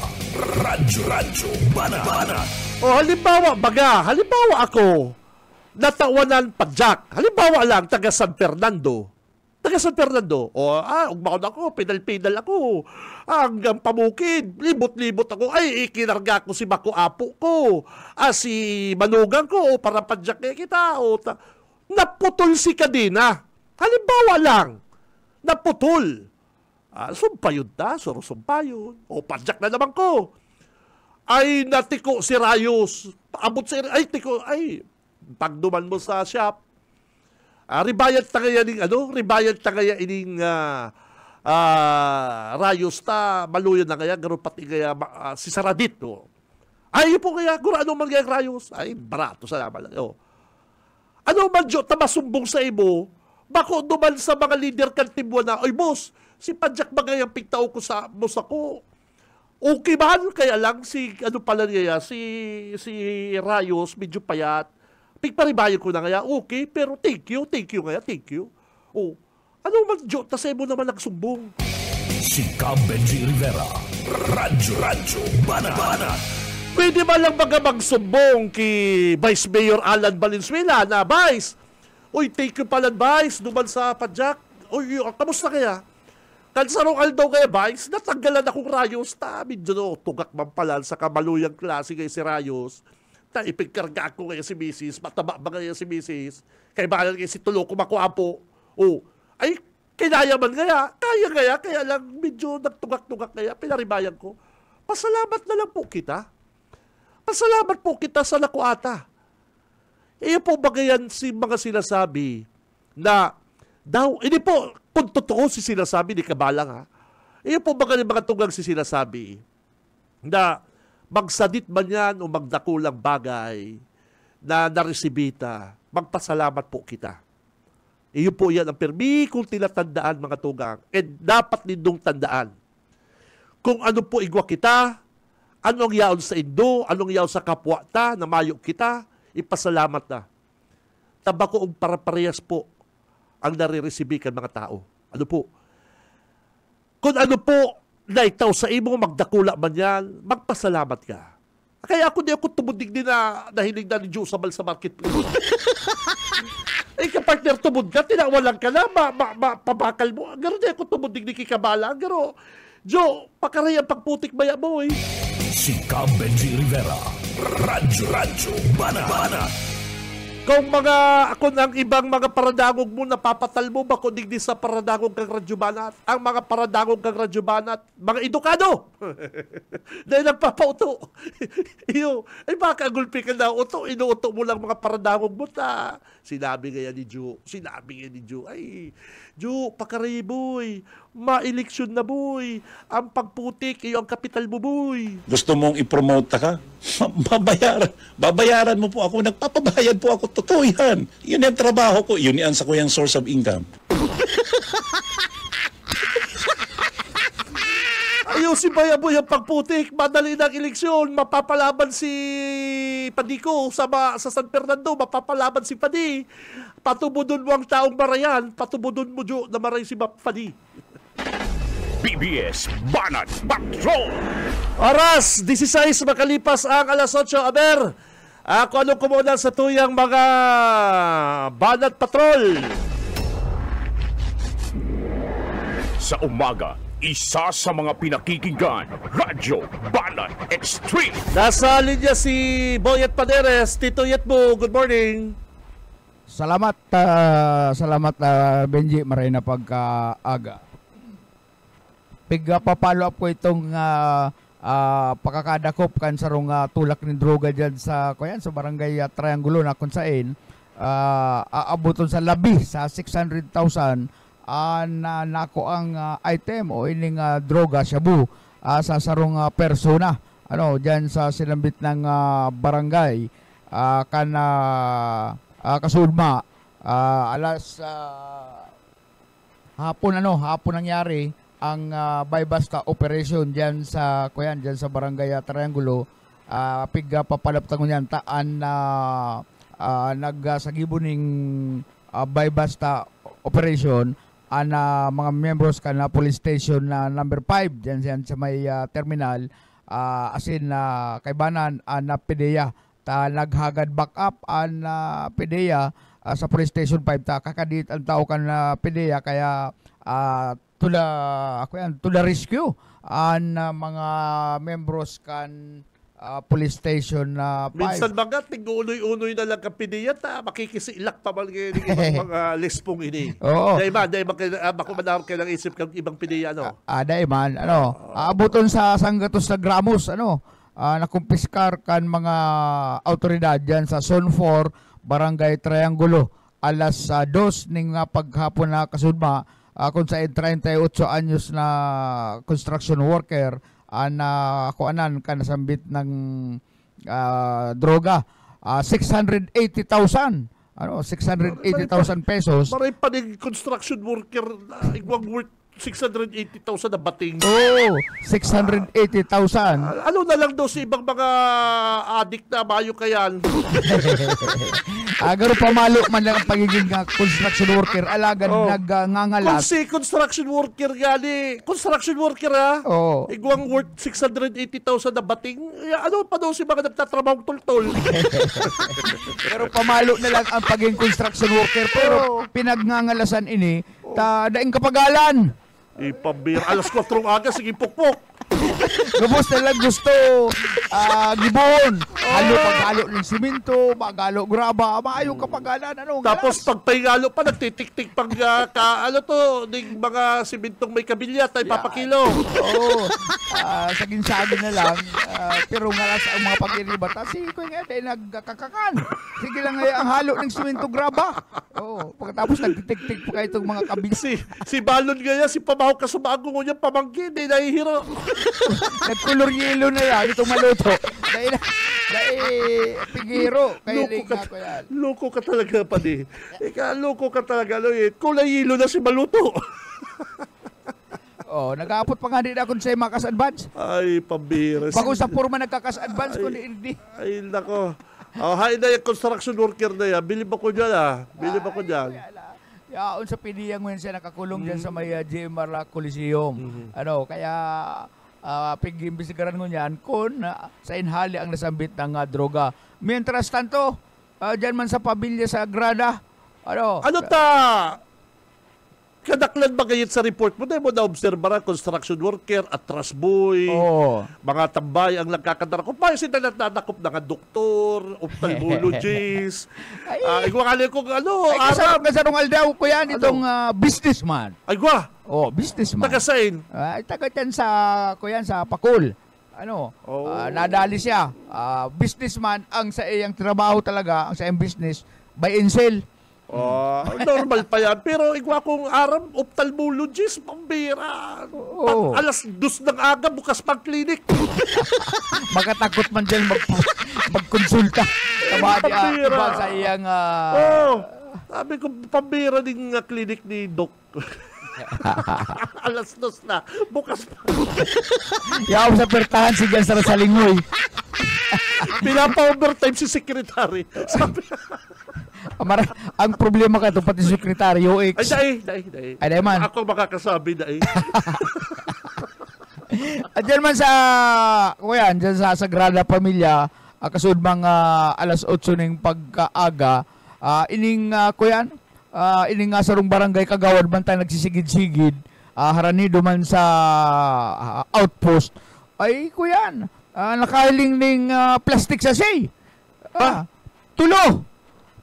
Radyo Radyo Bana Bana. O halimbawa, baga, halimbawa ako, natawanan pa Jack. Halimbawa lang, taga San Fernando. Taga San Fernando. O, ah, ugmaon ako, pedal-pedal ako. Hanggang pamukid, libot-libot ako. Ay, ikinarga ko si Bako Apo ko. Ah, si Manugang ko, o para padjak eh kita. O, ta- naputol si Kadina. Halimbawa lang, naputol. Ah, sumpayod na, sumpayod. O, panjak na naman ko. Ay, natiko si Rayos. Abot si Ay, tiko, ay, pagduman mo sa shop. Ah, ribayad ta kaya ning, ano? Ribayad ta kaya ining ah, uh, ah, Rayos ta, maluyan na kaya, garo pati kaya uh, si Saradit. Oh. Ay, po kaya, kung ano man kaya Rayos. Ay, barato sa naman. Oh. Ano man, Diyo, tamasumbong sa ibo, Bako duman sa mga leader kan tibwa na, Oy boss, si Padjak Bagay ang pigtao ko sa boss ako. Okay man, kaya lang si, ano pala niya, si, si Rayos, medyo payat. Pigparibayan ko na kaya, okay, pero thank you, thank you kaya, thank you. Oh, ano man, Joe, tasay mo naman nagsumbong. Si Cam Rivera, Radyo Radyo Banabana. Pwede ba lang baga magsumbong kay Vice Mayor Alan Valenzuela na, Vice, Uy, take your pal advice, duman sa padjak. Uy, oh, kamusta kaya? Kansarocal daw kaya Banks, natanggalan akong Rayos. Tamin dyan o, tugak mampalan sa kamaluyang klase kay si Rayos. Naipigkarga ako kaya si Mrs. Mataba ba kaya si Mrs. Kaya bahala kaya si Tulo kumakuapo. Oh, ay, kinayaman kaya. Kaya kaya, kaya lang medyo nagtugak-tugak kaya. Pinaribayan ko. Pasalamat na lang po kita. Pasalamat po kita sa nakuata. Iyo eh, po bagayan si mga sinasabi na daw, hindi eh, po, kung totoo si sinasabi ni Kabalang ha, iyo eh, po ba mga tunggang si sinasabi na magsadit man yan o magdakulang bagay na naresibita, magpasalamat po kita. Iyo po yan ang permikul tinatandaan mga tugang. And dapat nindong tandaan kung ano po igwa kita, anong yaon sa indo, anong yaon sa kapwa ta, na mayo kita, ipasalamat na. Tabako og para-parehas po ang nare-receive kan mga tao. Ano po? Kung ano po na naitaw sa imo, magdakula man yan, magpasalamat ka. Kaya ako di ako tumudig din na nahilig na ni Diyos sa market. Eh, kapartner, tumod ka, tinawalan ka na, ma, ma, ma, pabakal mo. Garo na ako tumudig ni Kikabala. Garo, Joe, pakaray ang pagputik maya mo eh. Si Camben Rivera Radyo, radyo, bana, bana. Kung mga, kung ang ibang mga paradagog mo, napapatal mo ba kung digdi sa paradagog kang Radyo Banat? Ang mga paradagog kang Radyo Banat, mga edukado! Dahil nagpapauto. Iyo, ay baka gulpi ka na uto, inuuto mo lang mga paradagog mo ta. Sinabi kaya ni Ju, sinabi kaya ni Ju, ay, Ju, pakariboy, maeleksyon na boy. Ang pagputik, iyo ang kapital mo boy. Gusto mong ipromote ka? Babayaran. Babayaran mo po ako. Nagpapabayad po ako. Totoo yan. Yun yung trabaho ko. Yun yan sa kuyang source of income. Ayusin ba yan boy ang pagputik? Madali ng eleksyon. Mapapalaban si Padico sa, sa San Fernando. Mapapalaban si Padi patubudon mo ang taong marayan, patubudon mo jo na maray si Padi. BBS Banat Patrol! Oras, 16 makalipas ang alas 8, aber! Ako anong kumuna sa tuyang mga Banat Patrol! Sa umaga, isa sa mga pinakikinggan, Radyo Banat Extreme. Nasa linya si Boyet Paderes, Tito Yetbo, good morning. Salamat, uh, salamat uh, Benji Marina pagkaaga pigapapalo up ko itong uh, ah, uh, ah, pakakadakop kan sarong uh, ah, tulak ni droga diyan sa kuyan sa barangay uh, Triangulo na kun sain uh, aabuton sa labi sa 600,000 uh, na nako ang uh, item o ining uh, droga shabu uh, sa sarong uh, persona ano diyan sa silambit ng uh, barangay uh, kan uh, uh, kasulma uh, alas uh, hapon ano hapon nangyari ang uh, bypass operation diyan sa kuyan diyan sa barangay ah, Triangulo uh, ah, pigga papalaptang niyan taan na uh, uh, nagasagibuning uh, bypass operation an uh, mga members ka na police station na uh, number 5 diyan diyan sa may uh, terminal uh, asin na uh, kaibanan an uh, PDEA ta naghagad backup up an uh, PDEA uh, sa police station 5 ta kakadit ang tao kan na uh, PDEA kaya uh, to ako yan the rescue an uh, ah, mga members kan uh, police station na uh, five. Minsan mga tiguloy-unoy na lang kapidiyat ta ah, makikisilak pa man ngayon ng ibang mga lespong ini. Oo. Dahil man, dahil man, uh, bako man ako isip kang ibang pidiya, no? Ah, dahil man, ano, aabuton sa sanggatos na gramos, ano, uh, nakumpiskar kan mga autoridad dyan sa Zone 4, Barangay Triangulo, alas uh, dos ning uh, paghapon na kasudma, uh, kung sa 38 anyos na construction worker an ah, na kuanan ka nasambit ng uh, droga uh, 680,000 ano 680,000 pesos. Maray pa din construction worker uh, igwang worth 680,000 na bating. Oo, oh, 680,000. Ah, ano na lang daw sa ibang mga adik na bayo kayan. Agaro pamalo man lang ang pagiging ah, construction worker. Alagad oh. nagngangalat. Kung si construction worker gali, eh, construction worker ha, oh. igwang worth 680,000 na bating. Eh, ano pa daw si mga nagtatrabaho tol-tol. pero pamalo na lang ang pagiging construction worker. Pero oh. pinagngangalasan ini, ta daing kapagalan. Ipambira. Alas 4 ng aga, sige pukpok. Lubos na lang gusto. Uh, gibuhon. Halo oh. pagalo ng simento, magalo graba, maayo kapagalan, ano. Tapos galas. pagpahingalo pa, nagtitik-tik pag uh, ka, ano to, ng mga simentong may kabilya, tayo papakilo. Oo. Uh, sa ginsabi na lang, uh, pero nga sa mga pag-iribata, si Kuya nga, dahil nagkakakan. Sige lang ngayon, eh, ang halo ng simento graba. Oo. Pagkatapos nagtitik-tik pa kayo itong mga kabilya. Si, si Balon nga si Pamahaw Kasumagong niya, pamangkin, eh, nahihiro. Nagkulor yelo na yan. Itong maluto. Dahil, dahil pigiro. Kaya loko ka, ko yan. Loko ka talaga pa di. Ika, loko ka talaga. Loy. Kulay yelo na si maluto. oh, nag-aapot pa nga din ako sa makas advance. Ay, pambira. Bago sa forma nagkakas advance ko hindi. Ay, nako. Oh, hay na yung construction worker na yan. Bilib ako dyan ah. Bilib ako dyan. Ay, Yaon sa piniyang ngayon siya nakakulong mm-hmm. dyan mm. sa may uh, ah, GMR Coliseum. Mm-hmm. Ano, kaya uh, ah, pag-imbisigaran ko niyan kung uh, sa inhali ang nasambit ng uh, droga. Mientras tanto, uh, dyan man sa pabilya sa Grada, ano? Ano ta? Kadaklan ba kayo sa report mo? Dahil mo na-observe construction worker, at atras boy, oh. mga tambay ang nagkakadara. ko. paano sila natatakop na nga doktor, ophthalmologist. ay, uh, igwa kalit ano, ay, kasarap, kasarungal aldaw ko yan ano? itong uh, businessman. Ay, gwa. Oh, businessman. Taga saan? Uh, taga dyan sa, ko yan, sa Pakul. Ano, oh. uh, nadali siya. Uh, businessman, ang sa iyang trabaho talaga, ang sa iyang business, by and sell. Oh, normal pa yan. Pero igwa kong aram, ophthalmologist, pambira. Oh. alas dos ng aga, bukas pang clinic. Magkatagot man dyan mag, magkonsulta. Tabadi, diba, ah, sa iyang... Uh... Oh, sabi ko, pambira din ng clinic ni Doc. alas dos na, bukas pa. Yaw sa pertahan si Gansar sa lingoy. Pinapa-overtime si secretary. Sabi, Amara, ang problema ka to pati sekretaryo ex. Ay, dai, dai, dai. Ay, dai man. Ako makakasabi, dai. At dyan man sa, kuya, dyan sa Sagrada Pamilya, uh, ah, kasud mga uh, alas 8 ng pagkaaga, uh, ining, uh, kuya, uh, ining uh, sarong barangay kagawad man tayo nagsisigid-sigid, uh, haranido man sa uh, outpost, ay, kuyan, ano? uh, nakahiling ning uh, plastic sa say. ah, tulo!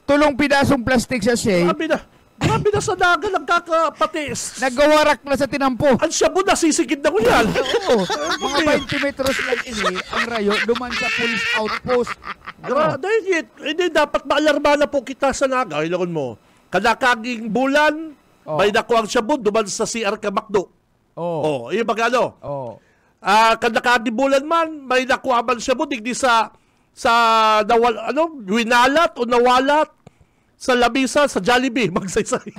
tulong pidasong plastic sa shade. Grabe na. Grabe na sa daga lang kakapatis. Nagawarak na sa tinampo. Ang sabo na sisikid na ko yan. Oo. Mga 20 metros lang ini, eh. ang rayo, duman sa police outpost. Ano? Grabe, ano? hindi dapat maalarma na po kita sa naga. Ilagon mo. Kalakaging bulan, oh. may nakuang sabo, duman sa CR Kamakdo. Oo. Oh. Oh, yung mag ano? Oo. Oh. Uh, kalakaging bulan man, may nakuha man sabo, digdi sa sa nawal ano winalat o nawalat sa labisa sa Jollibee magsaysay.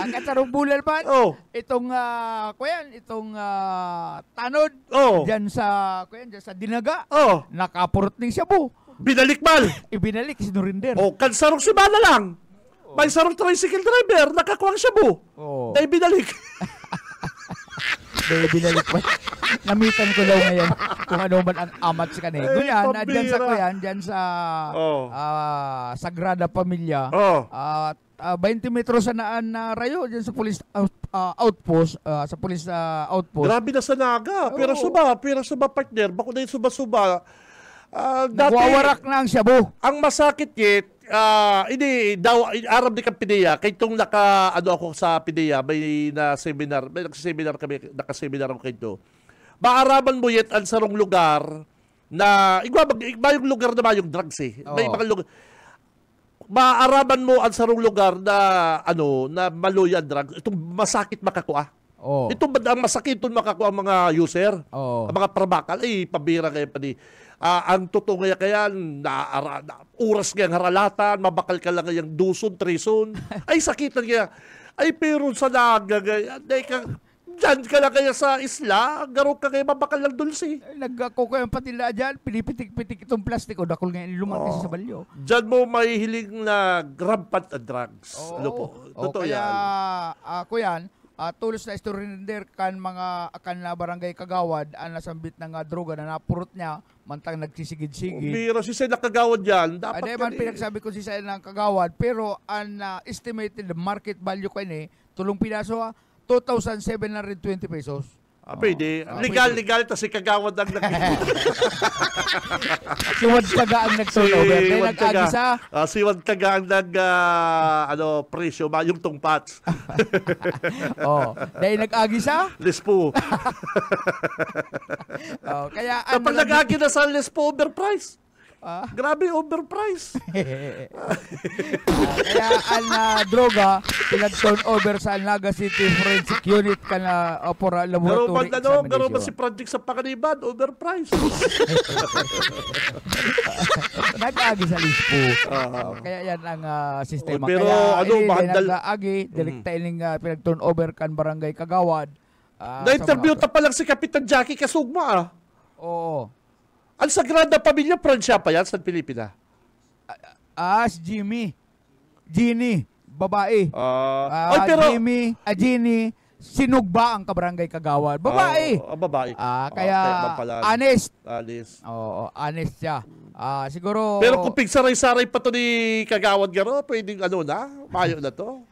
Ang bulal man Oh. Itong uh, ah, kuyan, itong uh, tanod oh. diyan sa kuyan diyan sa Dinaga. Oh. Nakapurot ning Cebu. Binalikbal. Ibinalik si Nurinder. Oh, kansarong si Bala lang. Oh. May sarong tricycle driver, nakakuha ang Cebu. Oh. dai binalik Baby, lalikpat. Namitan ko daw ngayon kung ano man ang amat si Eh, Ganyan, hey, dyan sa ko yan, dyan sa oh. uh, Sagrada Familia. Oh. At uh, ah, 20 metro sa naan na rayo diyan sa police out, uh, outpost uh, sa police uh, outpost grabe na sa naga pero oh. suba pero suba partner bako na yung suba suba uh, dati, nagwawarak na ang shabu ang masakit yet uh, ah, ini daw Arab ni Kampideya kay tong naka ano ako sa Pideya may na seminar may seminar kami naka-seminar ako kayto. maaraman mo yet ang sarong lugar na igwa mag, yung lugar na ba yung drugs eh oh. may mga lugar maaraman mo ang sarong lugar na ano na maluya drugs itong masakit makakuha Oh. Ito ang masakit itong makakuha ang mga user? Oh. Ang mga prabakal, eh, pabira kayo pa di uh, ang totoo nga kaya, na, ara, na, uras nga haralatan, mabakal ka lang ngayang duson, trison. ay, na niya. Ay, pero sa nagagaya, dahil ka, dyan ka lang kaya sa isla, garo ka kaya mabakal lang dulce. Nagkako kayo pati na dyan, pinipitik-pitik itong plastik o dakol ngayon lumaki oh. sa balyo. Dyan mo may hiling na grab at drugs. Oo, oh, Lupo. Totoo oh, kaya, yan. Uh, ako yan, uh, tulos na render kan mga akan na barangay kagawad ang nasambit ng uh, droga na napurot niya mantang nagsisigid-sigid. Pero oh, si Sen kagawad yan, dapat Ano man eh. pinagsabi ko si Sen ng kagawad, pero ang uh, estimated market value ko ini, eh, tulong pinaso uh, ah, 2,720 pesos. Ah, pwede. legal, pwede. legal. Tapos kagawad ang nag... si Wad Taga ang nagsulover. Ah, si Wad Taga. Uh, si Wad Taga ang nag... Ah, ano, presyo ba? Yung tungpat. oh. Dahil nag-agi sa? Lespo. oh, kaya... Kapag ano, nag-agi na sa Lispo, overpriced. Ah. Grabe, overpriced. Kaya ala ah, droga, pinag-turn over sa Alnaga City Forensic Unit ka na uh, for uh, laboratory garuban na oh, no, garuban si project sa Pakanibad, overpriced. Nag-agi sa Lispo. Uh, Kaya yan ang uh, sistema. Pero Kaya, ano, eh, mahal Nag-agi, direkta mm. uh, pinag-turn over kan barangay Kagawad. Uh, Na-interview ta pa lang si Kapitan Jackie Kasugma ah. Oo. Ang Sagrada Pamilya, Pransya pa yan sa Pilipina. Ah, ah, si Jimmy. Ginny, babae. Uh, ah. uh, ah, oy, pero, Jimmy, uh, Ginny, sinugba ang kabarangay kagawad. Babae. Uh, babae. Ah, uh, kaya okay, honest. Honest. Oo, oh, honest siya. Ah, uh, siguro Pero kung pigsaray-saray pa to ni kagawad garo, pwedeng ano na, mayo na to.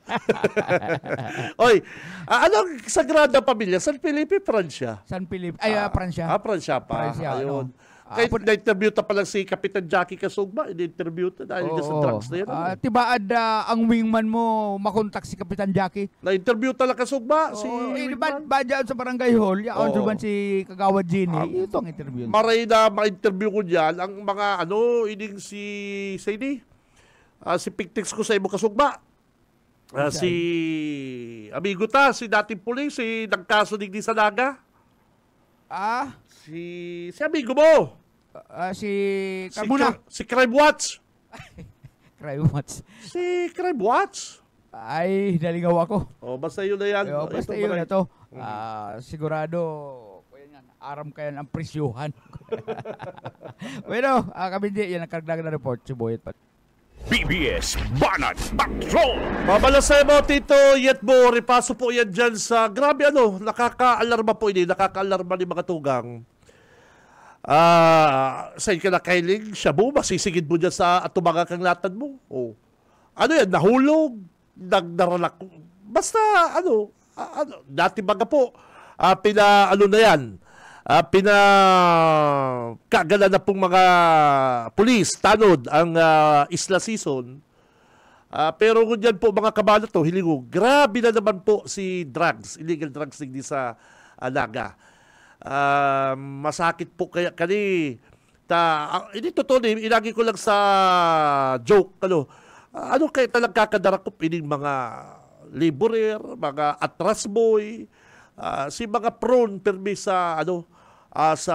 Oy, uh, anong Sagrada Pamilya? San Felipe, Pransya? San Felipe, ay, uh, Pransya. Ah, Pransya pa. Pransya, ano? Ayun. No? Kahit Apo, ah, na-interview ta palang si Kapitan Jackie Kasugba, in interview ta dahil oh, sa drugs na yan. Uh, ad uh, ang wingman mo makontak si Kapitan Jackie? Na-interview tala Kasugba oh, si eh, ba, ba dyan sa barangay hall, ya oh. man si Kagawa Gini, ah, ito ang interview. Maray na ma-interview ko dyan ang mga ano, ining si Sidney. uh, si ah, Pictix ko sa ibo Kasugba. Uh, ah, si amigo ta, si dating pulis, si nagkaso digdi sa Naga. Ah? Si, si amigo mo. Ah, ah si Carmona. Si, si Crime Watch. Crime Watch. Si Crime Watch. Ay, naligaw ako. Oh, basta yun na yan. Oh, basta Ito, yun maray. na to. Mm-hmm. Uh, sigurado, aram kayo ng presyuhan. bueno, uh, ah, kami di, yan ang karagdagan na report. Si Boyet Pat. BBS Banat Patrol! Mabalasay mo, Tito Yetbo. Repaso po yan dyan sa... Grabe ano, nakakaalarma po ini. Eh, nakakaalarma ni mga tugang uh, ah, sa ka na kailing, siya mo, masisigid mo dyan sa at tumaga kang latad mo. O, oh. ano yan, nahulog, nagdaralak, basta ano, uh, ano dati baga po, uh, pina, ano na yan, uh, pina kagala na pong mga pulis, tanod, ang uh, isla season. Uh, pero kung yan po mga kabalo to, hiligo, grabe na naman po si drugs, illegal drugs din sa Alaga. Uh, uh, masakit po kaya kani ta uh, ah, ini totoo ni ilagi ko lang sa joke ano uh, ano kay talag kakadarakop ini mga liburer mga atras boy uh, si mga prone permi sa ano uh, sa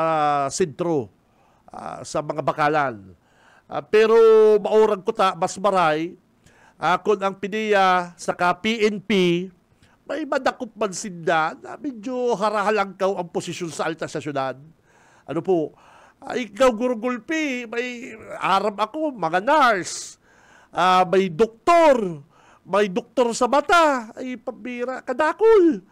sentro uh, sa mga bakalan uh, pero maurag ko ta mas maray uh, kung ang pidiya sa PNP may madakop man sinda na medyo harahalangkaw ang posisyon sa alta sa syudad. Ano po, ay, ah, ikaw gurugulpi, may Arab ako, mga nurse, uh, may doktor, may doktor sa mata, ay pabira, kadakol.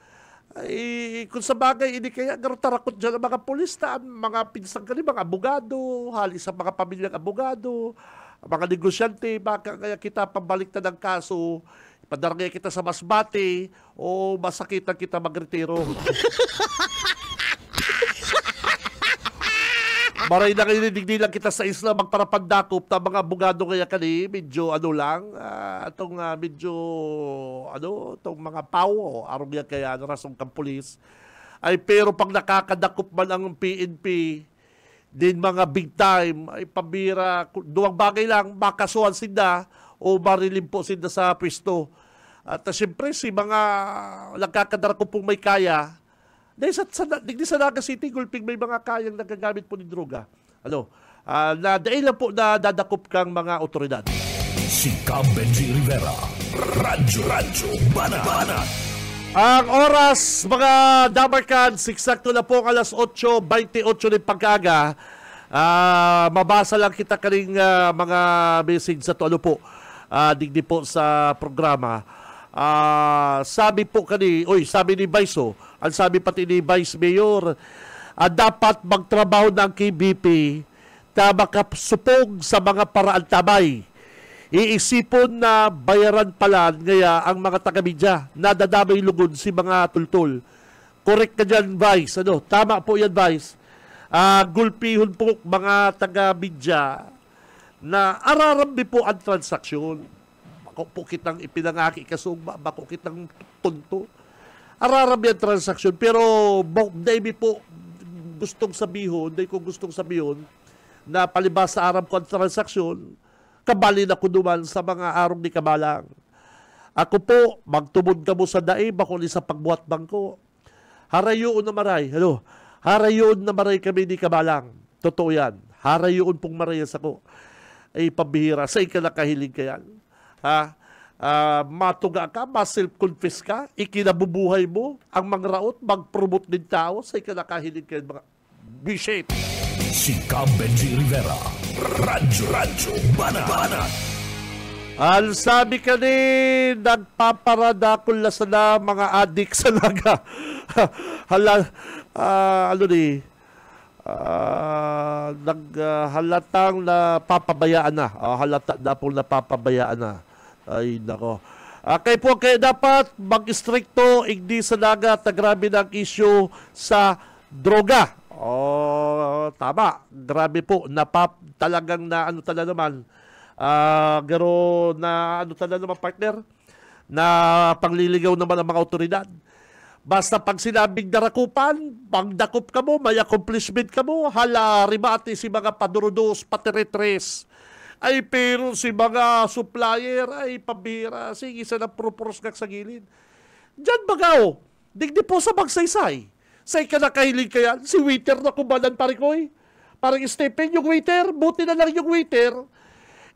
Ay, kung sa bagay, hindi kaya garo tarakot dyan ang mga pulista, ang mga pinsang kani, mga abogado, hali sa mga pamilyang abogado, mga negosyante, baka kaya kita pabalik na ng kaso, padarga kita sa Masbate o masakitan kita magretiro. Maray na kayo nilang kita sa isla magparapandakop na mga bugado kaya kani, medyo ano lang, uh, itong uh, medyo, ano, itong mga pao, arong yan kaya, narasong kang pulis. Ay, pero pag nakakadakop man ang PNP, din mga big time, ay pabira, duwang bagay lang, makasuhan sinda o marilin po sinda sa pwesto. At uh, siyempre, si mga nagkakadara ko pong may kaya, dahil sa, sa, digdi sa Naga City, Gulping may mga kayang nagagamit po ni droga. Ano, uh, na dahil lang po na dadakop kang mga otoridad. Si Cam Rivera, Radyo Radyo Bana. Ang oras, mga Damarkan, siksakto na po alas 8.28 ng pagkaga. Uh, ah, mabasa lang kita kaning uh, mga message sa to. Ano po? uh, digdi po sa programa. Uh, sabi po kani, oy, sabi ni Vice, oh, ang sabi pati ni Vice Mayor, uh, dapat magtrabaho ng KBP na makasupog sa mga paraan tamay. Iisipon na bayaran pala ngaya ang mga taga-media. Nadadamay lugod si mga tultol. Correct ka dyan, Vice. Ano? Tama po yan, Vice. Uh, gulpihon po mga taga-media na ararambi po ang transaksyon. Bako kitang ipinangaki kasugba, bako kitang tunto. Ararami ang transaksyon. Pero, David po, gustong sabihon, dahil ko gustong sabihon, na palibas sa Arab ko ang transaksyon, kabali na ko duman sa mga arong ni Kabalang. Ako po, magtubod ka mo sa daib, ako sa pagbuhat bangko. Harayoon na maray. Hello? Harayoon na maray kami ni Kabalang. Totoo yan. Harayoon pong marayas ako. Ay pabihira. Sa ikalakahiling ka yan ha, uh, matuga ka, maself-confess ka, ikinabubuhay mo, ang mangraot, mag-promote din tao sa ikinakahilig kayo mga shape. Si Cam Rivera, Radyo Radyo Banat. Al sabi ka ni, nagpaparadakol na sana mga adik sa laga. Hala, uh, ano ni, uh, naghalatang uh, na papabayaan na. Uh, halata na pong napapabayaan na ay, nako. Uh, po, kaya dapat mag-strikto, igdi sa dagat na grabe ng issue sa droga. Oh, tama. Grabe po. Napap, talagang na ano talaga naman. Uh, na ano talaga naman partner na pangliligaw naman ng mga otoridad. Basta pag sinabing darakupan, pagdakop ka mo, may accomplishment ka mo, hala, ribati si mga padurudos, patiretres, ay, pero si mga supplier, ay, pabira. Sige, isa na kag sa gilid. Diyan bagaw, digdi po sa magsaysay. Say ka na kahilig kaya, si waiter na pare parikoy. Eh. Parang Stephen yung waiter, buti na lang yung waiter.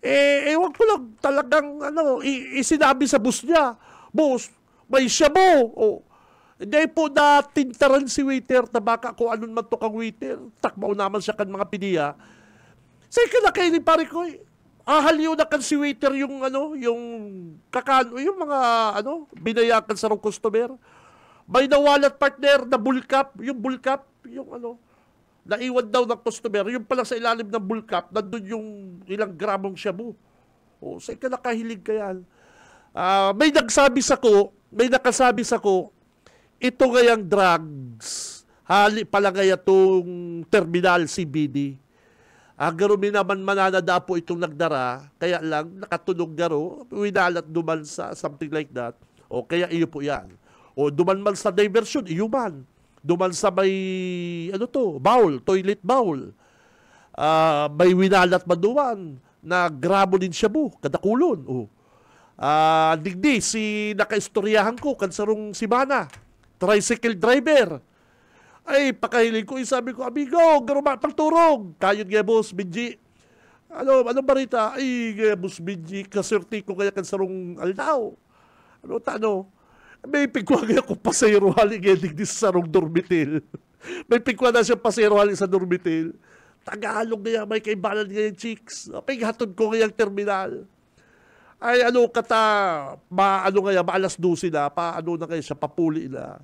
Eh, ewan ko lang talagang, ano, isinabi sa bus niya, boss, may shabu. O, hindi po na tintaran si waiter na baka kung anong man to kang waiter. Takbaw naman siya kan mga pidiya. Say ka na kahilig parikoy eh ahaliw na kan si waiter yung ano, yung kakano, yung mga ano, binayakan sa rong customer. May nawalat partner na bulkap, yung bulkap, yung ano, naiwan daw ng customer, yung pala sa ilalim ng bulkap, nandun yung ilang gramong shabu. O, saan ka nakahilig kaya? Uh, may nagsabi sa ko, may nakasabi sa ko, ito ngayang drugs, hali pala ngaya tong terminal CBD Ah, garo minaman mananada po itong nagdara, kaya lang nakatunog garo, winalat duman sa something like that. O kaya iyo po yan. O duman man sa diversion, iyo man. Duman sa may, ano to, bowl, toilet bowl. Ah, may winalat maduman na grabo din siya bu, kadakulon. O. Ah, digdi, si nakaistoryahan ko, kansarong si Mana, tricycle driver ay, pakahiling ko. Sabi ko, amigo, garuma, pagturog. Kayod nga, boss, Benji. Ano, ano barita? Ay, nga, boss, Benji, kaserti ko kaya kansarong aldaw. Ano, tano? May pigwa nga ko pasayro hali nga digdi sarong dormitil. may pigwa na siya pasayro hali sa dormitil. Tagalog nga, may kaibalan nga yung chicks. Pighatod ko nga yung terminal ay ano kata ma ano nga ma alas 12 na pa ano na kayo sa papuli na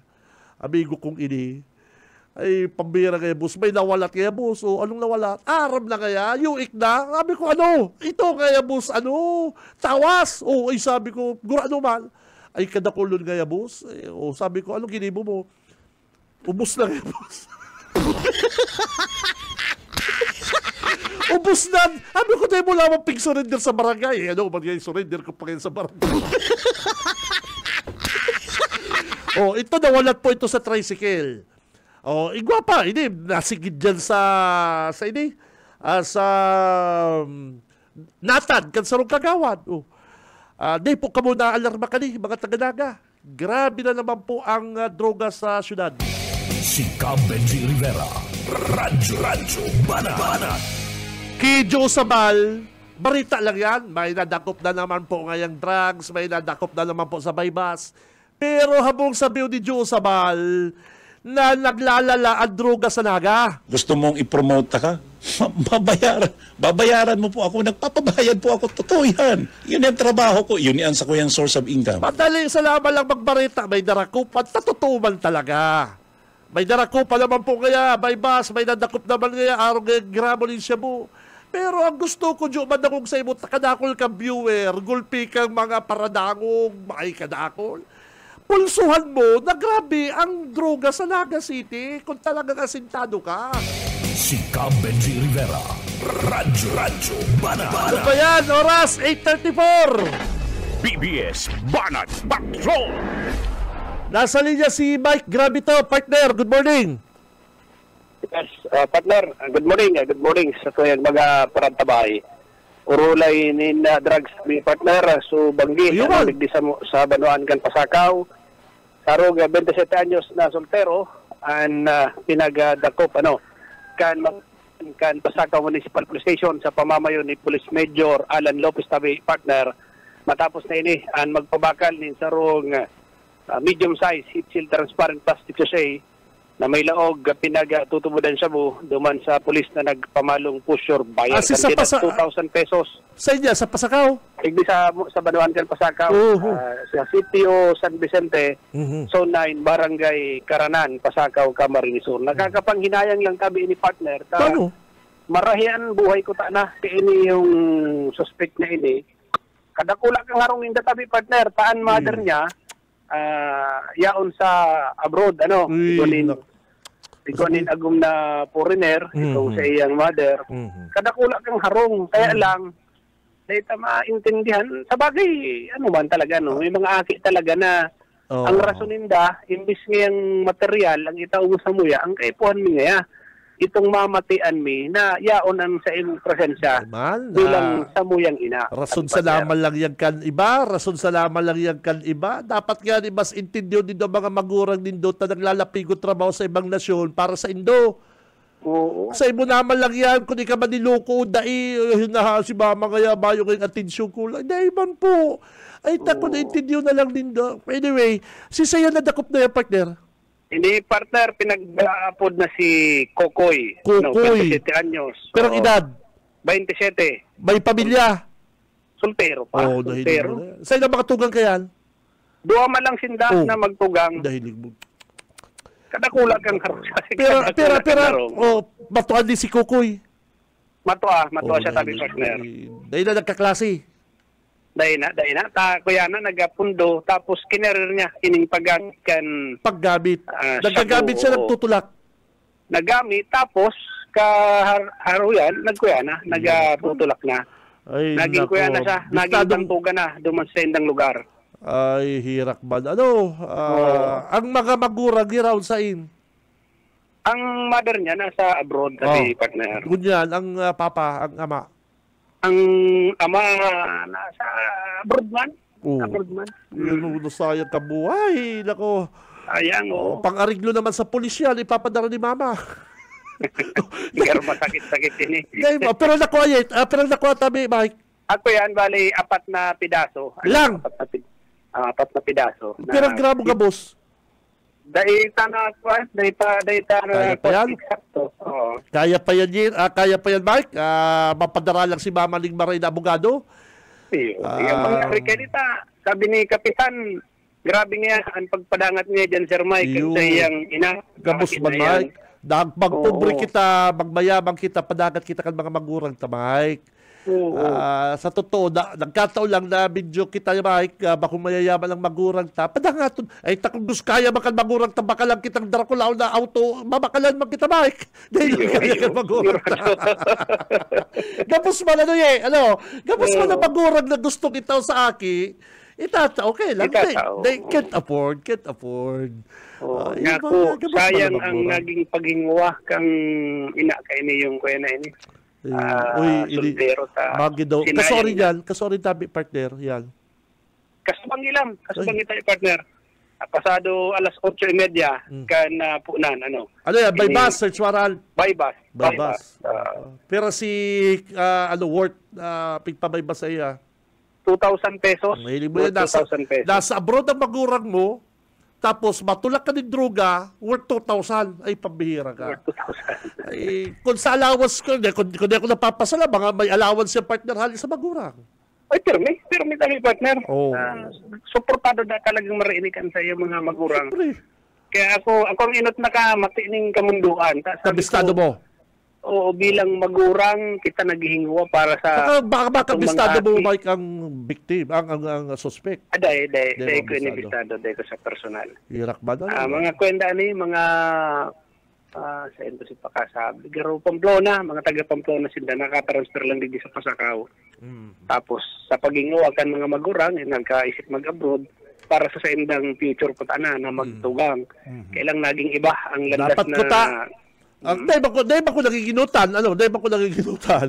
amigo kong ini ay pambira kay boss. May nawalat kaya boss. O anong nawalat? Arab na kaya? Yuik na? Sabi ko ano? Ito kaya boss ano? Tawas. O ay sabi ko gurano man. Ay kadakulon kaya boss. Ay, eh, o sabi ko anong ginibo mo? Ubus na kaya boss. Ubus na. Sabi ko tayo mo lamang pig surrender sa barangay. Eh, ano ba surrender ko pa kayo sa barangay? oh, ito nawalat po ito sa tricycle. Oh, eh, igwapa ini nasigid diyan sa sa ini uh, sa um, natad kan sa kagawad. Oh. Uh, di po kamo na alarma kani mga taga tagadaga. Grabe na naman po ang uh, droga sa syudad. Si Cam Benji Rivera, Radyo Radyo Banat. Kijo Sabal, barita lang yan. May nadakop na naman po ngayang drugs, may nadakop na naman po sa baybas. Pero habong sabiw ni Joe Sabal, na naglalala at droga sa naga. Gusto mong ipromote ka? Babayaran, babayaran mo po ako. Nagpapabayad po ako. Totoo yan. Yun yung trabaho ko. Yun yan sa ko yung source of income. Madaling salamat lang magbarita. May darakupan. Tatutuman talaga. May darakupan naman po kaya. May bus. May nadakup naman kaya. Araw kaya gramolin siya mo. Pero ang gusto ko, Diyo, madakong sa imo, takadakol ka viewer, gulpi kang mga paradangong, makikadakol pulsuhan mo na grabe ang droga sa Naga City kung talagang kasintado ka. Si Cam Benji Rivera, Radyo Radyo Banat. Ano ba yan? Oras 8.34. BBS Banat Patrol. Nasa linya si Mike Gravito, partner. Good morning. Yes, uh, partner. Uh, good morning. Uh, good morning sa so, kayang mga parantabay. Urulay ni na drugs ni partner uh, so banggi ano, sa sa banuan kan pasakaw Karong 27 anyos na soltero and uh, ah, pinagadakop ano kan kan Pasaka Municipal Police Station sa pamamayo ni Police Major Alan Lopez Tabi partner matapos na ini ang magpabakal ni sarong uh, ah, medium size heat shield transparent plastic sachet na may laog pinagtutubudan siya mo duman sa pulis na nagpamalong pusher bayad ah, si sa pasa- 2,000 pesos. Sa iya, sa Pasakaw? Igdi sa, sa Banuan kan Pasakaw, uh-huh. uh, sa CTO San Vicente, uh-huh. Zone 9, Barangay Karanan, Pasakaw, Camarines Sur. Nakakapanghinayang lang kami ni partner. Ta, Paano? Marahian buhay ko ta na ini yung suspect na ini. Kadakula kang harong yung databi partner, taan mother hmm. niya, uh, yaon sa abroad, ano, mm, Tikonin agum na foreigner, mm-hmm. itong sa iyang mother. Mm-hmm. Kadakula kang harong. Kaya mm-hmm. lang, dahil maintindihan, sa bagay, ano man talaga, no? May mga aki talaga na oh. ang rasoninda, imbis ngayang material, ang itaubos sa muya, ang kaipuhan niya itong mamatian mi na yaon ang sa imong presensya Naman, bilang sa muyang ina. Rason ano sa laman lang yan kan iba, rason sa laman lang yan kan iba. Dapat nga ni mas intindiyo din mga magurang nindo ta naglalapigo trabaho sa ibang nasyon para sa Indo. Oo. Sa imo naman lang yan, kung di ka ba niloko, dai, hinaha si mama kaya bayo kayong atensyon ko lang. man po. Ay, tako na intindiyo na lang din. do. Anyway, si sa'yo na dakop na yan, partner. Hindi partner, pinag-upload na si Kokoy. Ano, Kokoy. No, 27 anyos. Pero ang edad? 27. May pamilya? Soltero pa. Oh, Soltero. Sa ilang makatugang kayan? Duwa lang sindas oh. na magtugang. Dahilig mo. Kadakulag kang karusa. Pera, pera, pera. Oh, matuan din si Kokoy. Matua, matua oh, siya tabi partner. Dahil na nagkaklase. Dahil na, dahil na. Ta, kuya na nagapundo, tapos kinerer niya ining paggamit Paggabit. Ah, uh, Nagkagabit siya, nagtutulak. Nagamit, tapos kaharuyan, har nagkuya na, nagtutulak na. Ay, Naging kuya na siya, Bistadong... naging na, duman sa indang lugar. Ay, hirak ba? Ano, uh, oh. ang mga magura, giraw sa in? Ang mother niya nasa abroad kasi oh. partner. Kunyan, ang uh, papa, ang ama ang ama nasa abroad man. Oh. Abroad man. Yun, nasayang kabuhay. Nako. Ayan, oo. Oh. oh. Pang-ariglo naman sa pulisyal, ipapadala ni mama. Pero masakit-sakit din eh. Dahil, pero nakuha yan. Uh, pero nakuha tabi, Mike. Ako yan, bali, apat na pidaso. Ano, Lang? Apat na, uh, apat na pidaso. Pero na, gramo ka, boss. Daita na ako, daita, daita na Kaya pa yan? Eksakto. Oo. Kaya pa yan, yun, ah, kaya pa yan, Mike. Ah, mapadara lang si Mama Ling Maray na abogado. Ah. Yung Ah. mangyari sabi ni Kapitan, grabe nga ang pagpadangat niya dyan, Sir Mike, yung, sa iyang ina. Gabos man, Mike. Nagpagpobre Oo. kita, magmayabang kita, padagat kita kan mga magurang ta, Mike. Oo. Uh, sa totoo, na, nagkataon lang na video kita, Mike, uh, ah, bako mayayaman ang magurang ta. Padangaton, ay takungus kaya makan magurang ta, baka lang kitang drakulaw na auto, mabakalan man kita, Mike. Dahil lang kaya kan magurang ta. Gapos man ano eh, ano, gapos man ang magurang na gusto kita sa aki, itata, okay lang. Itatao. They, they can't afford, can't afford. Oh, uh, ko, sayang ang naging paghingwa kang ina kay ni yung kuya na ini. Uh, uy, ili, ta. Magi daw. Kasori yan. Kasori tabi partner. Yan. Kasubang ilam. Kasubang tabi partner. Ah, pasado alas 8.30 hmm. kan uh, punan. Ano? Ano yan? By bus, Sir Chwaral? By bus. By, by bus. Uh, Pero si uh, ano, worth uh, pigpabay bus ay uh, 2,000 pesos. Mahilig mo yan. Nasa, 2,000 pesos. Nasa abroad ang magurang mo, tapos matulak ka ng droga, worth 2,000. Ay, pambihira ka. Worth 2,000. Ay, kung sa allowance ko, kung, kung di ako napapasala, mga may allowance yung partner hali sa Bagurang. Ay, pirmi. Pirmi tayo, partner. Oh. Uh, suportado na talagang marinikan sa iyo mga magurang. Siyempre. Kaya ako, ako ang inot na ka, matining kamunduan. Sabi Abistado mo. Oo, bilang magurang kita naghihinguwa para sa Baka baka, baka kabistado mo Mike ang victim, ang ang, ang suspect. Aday, aday, Di aday ko mabisado. inibistado, aday ko sa personal. Irak ba Ah, daw? mga kwenda ni ano mga ah, sa endo si Pakasabi, Garo Pamplona, mga taga Pamplona sila nakatransfer lang din sa Pasakaw. Mm. Tapos sa paginguwa kan mga magurang, eh, nagkaisip mag-abroad para sa sa future ko ano, na na hmm. magtugang. Hmm. Kailang naging iba ang landas Dapat na kuta. Ang ah, hmm? dahil ko dahil ko nagiginutan, ano, dahil ko nagiginutan,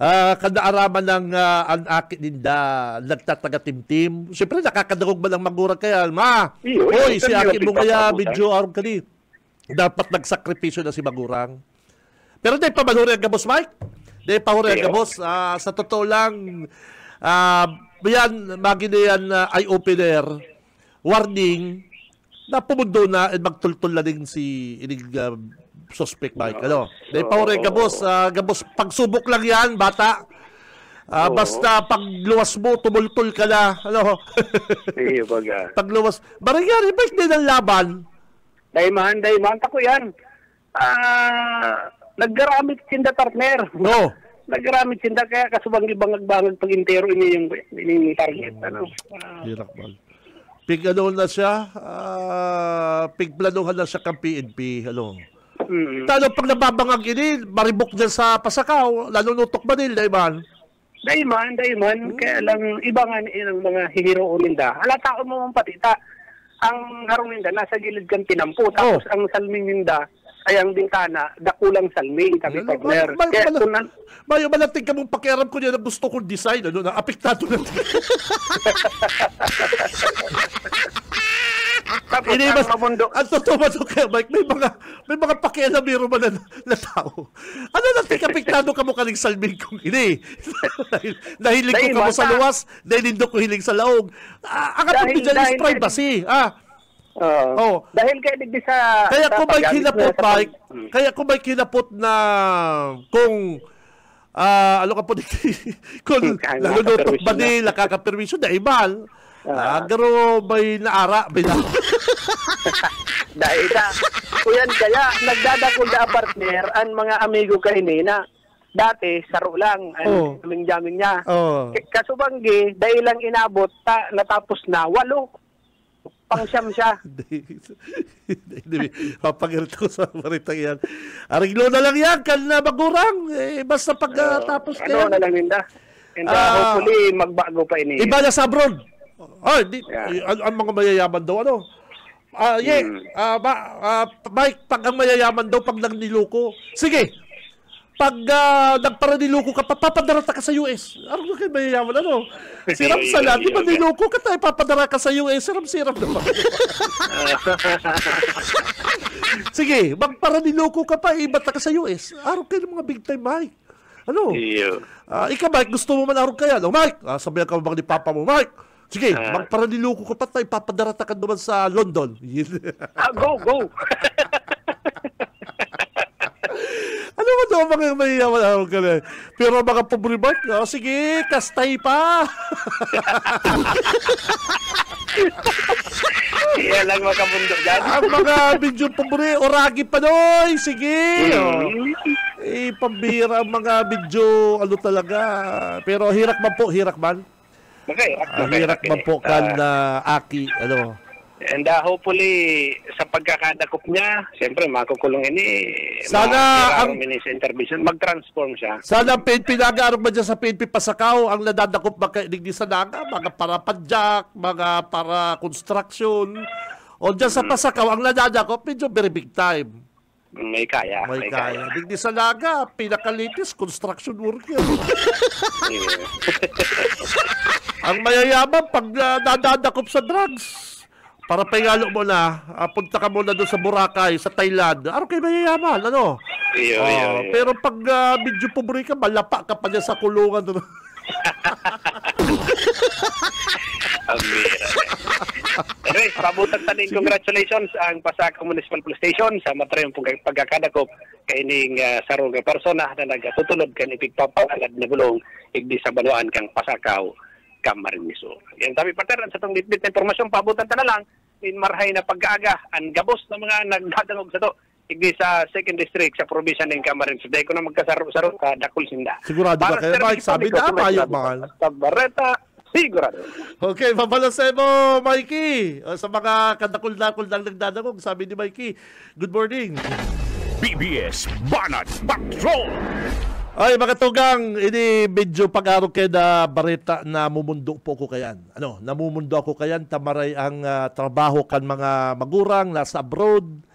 uh, kadaaraman ng uh, ang akin ninda, timtim Siyempre, nakakadagog ba ng magura kaya, ma, Iyo, eh, oy, si akin mo kaya, medyo aron ka ni. Dapat nagsakripisyo na si Magurang. Pero dahil pa manuri ang gabos, Mike. Dahil pa manuri ang gabos. Uh, sa totoo lang, uh, yan, maginayan uh, eye-opener, warning, na pumundo na at magtultol na din si inig, uh, suspect like ano. May so, power ka boss, uh, ah, gabos pagsubok lang 'yan, bata. Uh, oo. basta pagluwas luwas mo, tumultol ka na. Ano? Sige, baga. Ah. Pagluwas. luwas. Barangay, ba't din ang laban? Daimahan, daimahan. Tako yan. Ah, naggaramit sinda partner. No. naggaramit sinda kaya kasubang-ibang-agbangag pag intero ini yung, ini yung target. Ano? Ah. Hirap man. Pig ano na siya? Uh, pigplanuhan na siya kang PNP. Ano? Mm. Lalo pag nababangag ini, eh, maribok dyan sa pasakaw, lalo nutok ba nila, Iman? Daiman, daiman. Hmm. Kaya lang, iba nga ng mga o ninda. Halata ko mo pati, ta, ang harong ninda, nasa gilid kang tinampo. Oh. Tapos oh. ang salming ninda, ay ang bintana, dakulang salming, kami ano? partner. Mayo, Kaya, mal- tunan... Mayo, malating ka mong pakiaram ko niya na gusto kong design, ano, na apektado natin. Tapos Ini, mas, mabundok. Ang totoo ba ito, Kuya Mike? May mga, may mga pakialamiro ba na, na tao? Ano na, tika, piktado ka mo kaling ng kong ini? Nahilig ko ka mo sa luwas, dahil nahilindok ko hiling sa laog. Ah, ang atong diyan is privacy. Ah, Uh, oh. Dahil kaya digdi sa Kaya ko may kinapot Mike, hmm. kaya ko may kinapot na kung ah uh, ano ka po dito? kung nalunutok ba nila kakapermisyon, dahil eh, mahal. Ah. Agro may naara bilang. Dahil ta. Kuyan kaya nagdadakol da partner ang mga amigo kay nina. Dati saro lang ang oh. jaming niya. Oh. Kasubanggi dahil lang inabot ta natapos na walo pangsyam siya. Papagirit ko sa maritang yan. Ariglo na lang yan, kal na bagurang. Eh, basta pagkatapos uh, oh, ano, na yan. Ano na lang ninda. And uh, ah. hopefully magbago pa ini. Iba na sa abroad. Ah, di, yeah. ang, ang mga mayayaman daw, ano? Ah, uh, yeah. Hmm. Mm. Uh, ah, ma, uh, Mike, pag ang mayayaman daw, pag nang niluko. Sige, pag uh, nagpara niloko ka, papadarata ka sa US. Ano ka mayayaman, ano? Siram sa lahat. Di ba niloko ka tayo, papadara ka sa US? Siram-siram naman. Sige, magpara niloko ka pa, ibat ka sa US. Araw kayo ng mga big time, Mike. Ano? Iyo. Uh, ikaw, Mike, gusto mo man araw kaya. No, Mike, uh, sabihan ka bang ni Papa mo, Mike, Sige, uh, eh. magparaniloko ka pa tayo, papadarata ka naman sa London. uh, go, go! ano ba daw mga mayayaman ako ka na? Pero mga pumremark, oh, sige, kastay pa! Yan lang makabundok kabundo dyan. Ang mga video pumre, oragi pa noy, sige! Oh. Eh, pambira ang mga video, ano talaga. Pero hirak man po, hirak man. Okay. okay, okay. Hirak man po kan ah. na aki, ano. And uh, hopefully, sa pagkakadakop niya, siyempre makukulong ini. Eh, Sana ang... intervention, mag-transform siya. Sana ang PNP nag-aarap ba dyan sa PNP Pasakaw, ang nadadakop makinig ni Sanaga, mga para padjak, mga para construction. O dyan sa mm. Pasakaw, ang nadadakop, medyo very big time. May kaya. May, may kaya. kaya. Digdi sa laga, pinakalitis, construction worker. Ang mayayaman, pag uh, nadadakop sa drugs, para pahingalo mo na, uh, punta ka muna doon sa Boracay, sa Thailand. Araw ano kayo mayayaman, ano? Iyo, uh, iyo, iyo. Pero pag uh, medyo pobre ka, malapa ka pa niya sa kulungan doon. Ano? Anyways, pabutang tanin, congratulations ang Pasaka Municipal Police Station sa matrayong pagkakadakop kay ining uh, sarong persona na nagatutulod kan ipigpapalad na bulong igdi sa baluan kang Pasakaw Kamariniso. Yan tabi pataran sa tong litbit na impormasyon, pabutan ta lang in marhay na pag-aaga ang gabos ng mga nagdadangog sa to Igdi sa second district sa probinsya ng Camarines. Dahil ko na magkasaro-saro ka, dakul sinda. Sigurado Para ba kayo, Mike? Sabi na, payo, mahal. Tabareta, sigurado. Okay, papalasebo, Mikey. Sa mga kadakul-dakul lang nagdadagog, sabi ni Mikey, good morning. BBS Banat Patrol! Ay, mga tugang, ini medyo pag-araw kayo na barita na mumundo po ko kayan. Ano, namumundo ako kayan, tamaray ang uh, trabaho kan mga magurang, nasa abroad,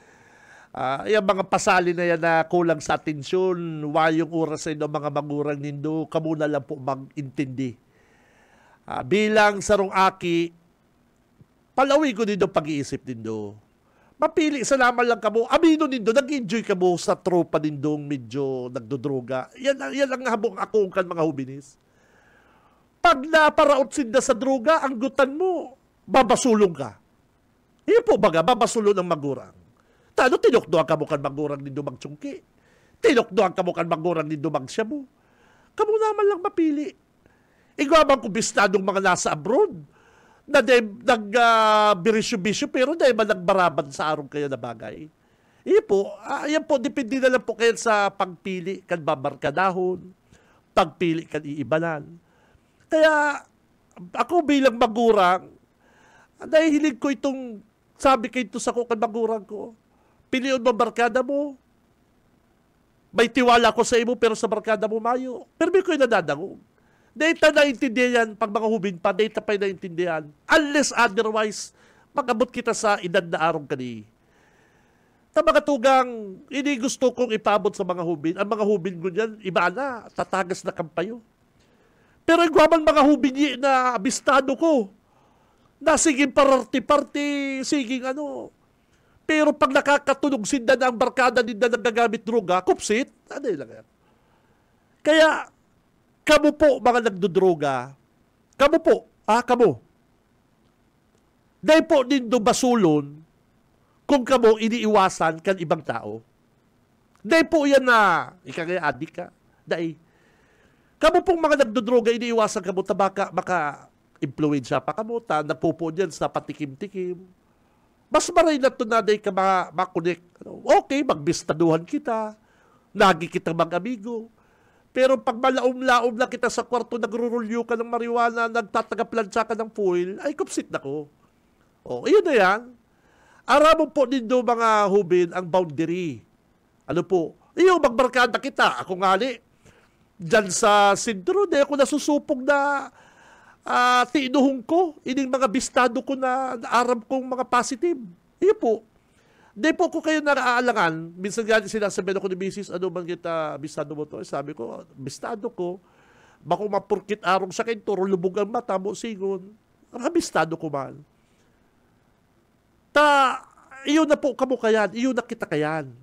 Uh, yung mga pasali na yan na kulang sa atensyon, wayong oras sa ng mga mangurang nindo, kamuna lang po magintindi. Uh, bilang sarong aki, palawi ko nindo pag-iisip nindo. Mapili sa naman lang kamo, amino nindo, nag-enjoy kamo sa tropa nindong medyo nagdodroga. Yan, yan ang habong ako kan mga hubinis. Pag naparaot sinda sa droga, ang gutan mo, babasulong ka. Iyon po baga, babasulong ng magurang. Tano tinukdo ang kamukan mangurang ni Dumang Tsungki. Tinukdo ang kamukan mangurang ni Dumang Shabu. Kamu naman lang mapili. Igwabang kubistadong mga nasa abroad na nag uh, birisyo-bisyo pero dahil man nagbaraban sa arong kaya na bagay. Iyan po, uh, ah, ayan po, depende na lang po kayo sa pagpili kan babarkadahon, pagpili kan iibanan. Kaya ako bilang magurang, hilig ko itong sabi ko ito sa kukan magurang ko. Piliyon mo barkada mo. May tiwala ko sa imo pero sa barkada mo mayo. Pero may ko'y nadadangog. Data na intindihan pag mga hubin pa, data pa'y naintindihan. Unless otherwise, magabot kita sa edad na arong kani. Ta mga tugang, ini gusto kong ipabot sa mga hubin. Ang mga hubin ko niyan, iba na, tatagas na kampayo. Pero ang guwaman mga hubin na abistado ko, na sige party-party, sige ano, pero pag nakakatulog si Dan ang barkada din na nagagamit droga, kupsit, ano yun lang yan. Kaya, kamo po mga nagdodroga, kamo po, ah, kamo. Dahil po din do basulon kung kamo iniiwasan kan ibang tao. Dahil po yan na, ika nga adik ka, dahil. Kamo pong mga nagdodroga, iniiwasan kamo, tabaka, maka, influensya pa kamo, ta, napupo dyan sa patikim-tikim, mas maray na to na ka ma makunik. Okay, magbistaduhan kita. Lagi kita mag-amigo. Pero pag malaom-laom na kita sa kwarto, nagrurulyo ka ng marijuana, nagtatagaplansya ka ng foil, ay kupsit na ko. O, oh, iyon na yan. Aramon po nindo mga hubin ang boundary. Ano po? Iyo, magbarkada kita. Ako ngali. ni, dyan sa sindro, di ako nasusupog na uh, tinuhong ko, ining mga bistado ko na, na Arab kong mga positive. Iyo po. Di po ko kayo naaalangan. Minsan ganyan sinasabihan ako ni Mrs. Ano bang kita, bistado mo to? Sabi ko, bistado ko. Bako mapurkit arong sa akin, turo lubog ang mata mo, sigon. Rabistado ko man. Ta, iyon na po kamukayan. Iyon na kita kayan.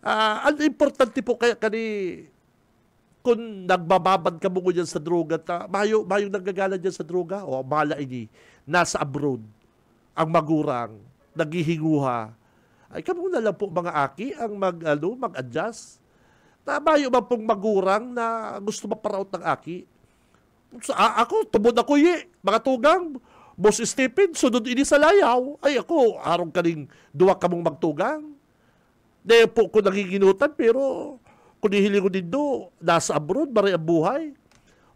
Uh, ang importante po kaya kani kung nagbababad ka mo dyan sa droga, ta, mayo, mayo nanggagala dyan sa droga, o mala ini, nasa abroad, ang magurang, naghihinguha. Ay, kamo na lang po mga aki ang mag, ano, mag-adjust. Na mayo ba pong magurang na gusto maparaot ng aki? Sa, a, ako, tubod ako ye, mga tugang. Boss Stephen, sunod ini sa layaw. Ay ako, arong kaning duwa ka mong magtugang. Dahil po ko nagiginutan, pero kunihili ko din nasa abroad, bari ang buhay.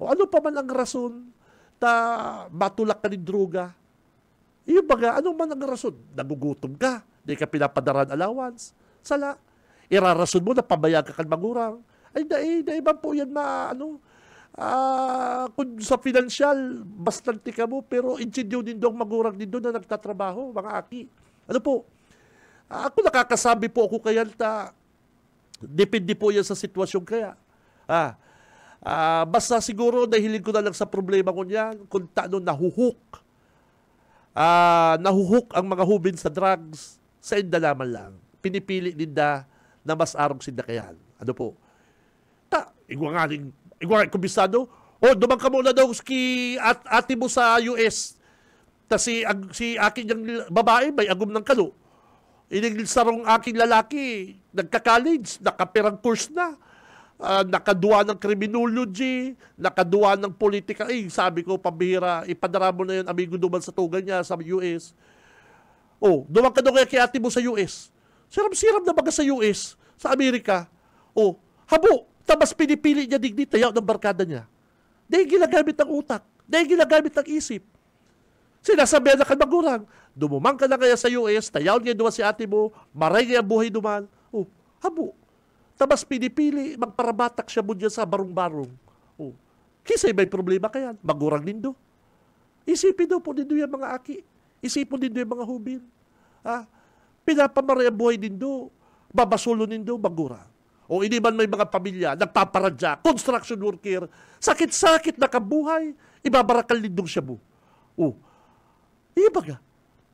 O ano pa man ang rason ta matulak ka ni droga? Iyo baga, ano man ang rason? Nagugutom ka, di ka pinapadaran allowance. Sala, irarason mo na pabayag ka kan magurang. Ay, dai, eh, dai ba po yan ma, ano, ah, kung sa financial, bastante ka mo, pero insidyo din doon magurang din doon na nagtatrabaho, mga aki. Ano po, ah, ako nakakasabi po ako kayanta, Depende po yan sa sitwasyon kaya. Ah, ah, basta siguro nahiling ko na lang sa problema ko niya kung taano nahuhuk. Ah, nahuhuk ang mga hubin sa drugs sa inda lamang lang. Pinipili ninda na mas arong sinda kayan. Ano po? Ta, igwa igwangaling, igwangaling kumbisado, o, oh, dumang ka muna daw ski at ate mo sa US. Ta si, ag, si akin yung babae, may agom ng kalo. Iniglisarong aking lalaki, nagka-college, nakapirang course na, uh, nakaduwa ng criminology, nakaduwa ng politika. Eh, sabi ko, pabihira, ipadara na yun, amigo duman sa tugan niya sa US. Oh, duwan ka doon kaya kiyati mo sa US. Siram-siram na baga sa US, sa Amerika. Oh, habo, tapos pinipili niya digni, tayaw ng barkada niya. Dahil ginagamit ang utak, dahil ginagamit ang isip. Sinasabihan na kan magurang, Dumumang ka na kaya sa US, tayaw niya duwa si ate mo, maray niya buhay duman. Oh, habo. Tabas pinipili, magparabatak siya mo sa barong-barong. Oh. Kisay may problema kaya? Magurang nindo. Isipin daw po nindo yung mga aki. Isipin nindo yung mga hubil. Ah, pinapamaray ang buhay nindo. Babasulo nindo, magurang. O hindi man may mga pamilya, nagpaparadya, construction worker, sakit-sakit na kabuhay, ibabarakal nindong siya mo. Oh, Iba ka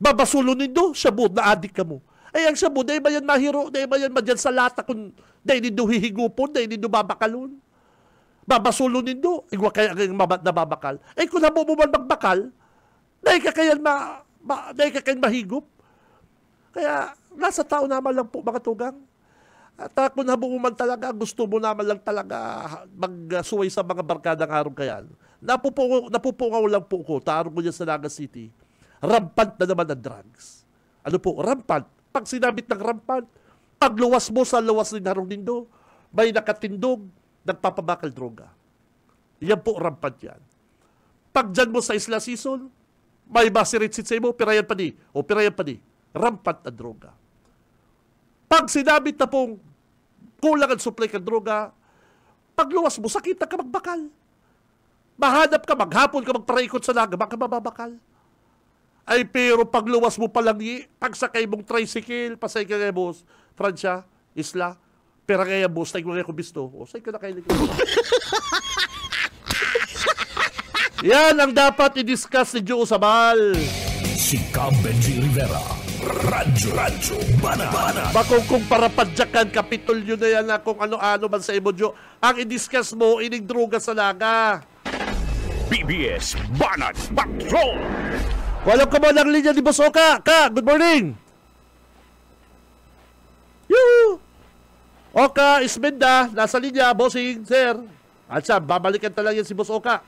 babasulo nindo sa sabod na adik ka mo. Ay ang sabod, ay ba yan mahiro, ay ba yan madyan sa lata kung dahil nindo hihigupon, dahil nindo babakalon. Babasulunin do, eh, igwa kaya ang nababakal. Ay eh, kung nabubuman magbakal, dahil ka kaya ma, ma, dahil ka kaya mahigup. Kaya nasa tao naman lang po mga tugang. At uh, kung man talaga, gusto mo naman lang talaga magsuway sa mga barkadang harong kayan. Napupukaw, napupukaw lang po ko, taro ko dyan sa Naga City rampant na naman ang drugs. Ano po? Rampant. Pag sinabit ng rampant, pagluwas mo sa luwas ni Narong Nindo, may nakatindog, nagpapabakal droga. Yan po rampant yan. Pag dyan mo sa Isla Season, may basiritsit sa imo, pirayan pa di, o pirayan pa di, rampant na droga. Pag sinabit na pong kulang ang supply ng droga, pagluwas mo, sakit na ka magbakal. Mahanap ka, maghapon ka, magparaikot sa laga, baka mababakal. Ay, pero pagluwas mo palagi, pagsakay mong tricycle, pasay ka na boss, Francia, isla, pera kaya boss, tayo kaya kubisto. O, oh, say ka na kayo. Yan ang dapat i-discuss ni Joe Sabal. Si Cam Rivera. Radyo, radyo, bana, bana. Bakong kung para padyakan, kapitulyo na yan na kung ano-ano man sa emodyo. Ang i-discuss mo, ining droga sa laga. PBS Banat Patrol! Walang kaman ng linya di Boss Oka. Ka, good morning. Yuhu! Oka, Ismenda, nasa linya, bossing, sir. At siya, babalikan talaga yan si Boss Oka.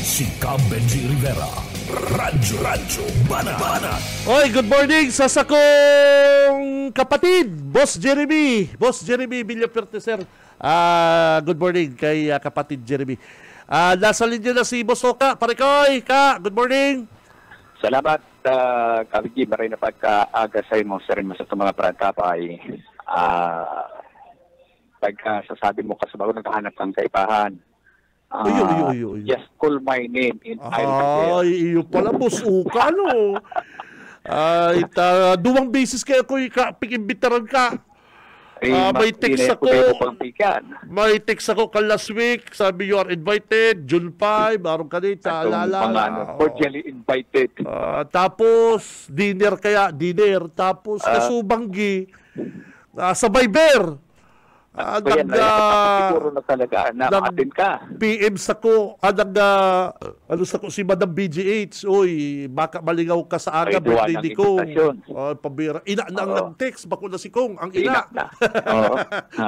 Si Benji Rivera, Radyo Radyo Bana Bana. Oy, good morning sa sakong kapatid, Boss Jeremy. Boss Jeremy Villaperte, sir. Ah, uh, good morning kay uh, kapatid Jeremy. Ah, uh, nasa linya na si Boss Oka. Parekoy, ka, good morning. Salamat, uh, Kabigi. Maray na pagkaaga sa ah, mo, sa rin mo sa mga prantapa ay uh, sasabi mo kasi bago naghahanap kang kaibahan. Uh, uy, uy, uy, ah, uy. Just call my name in Ay, iyo pala, boss. Uka, no? Ay, uh, duwang beses kaya ko pikimbitaran ka. Ay, uh, may text ako. May text ako ka last week. Sabi you are invited. June 5. Maroon ka dito. Alala. Ano, cordially invited. Uh, tapos, dinner kaya. Dinner. Tapos, uh, kasubanggi. Uh, sabay bear. Uh, Kaya nagda, na, siguro na talaga na atin ka. PM sa ko, ah, nagda, ano sa ko, si Madam BGH, oy, baka maligaw ka sa aga, Ay, birthday ni Kong. Oh, pabira. Ina na ang nag-text, bako na si Kong, ang ina. ina Oo.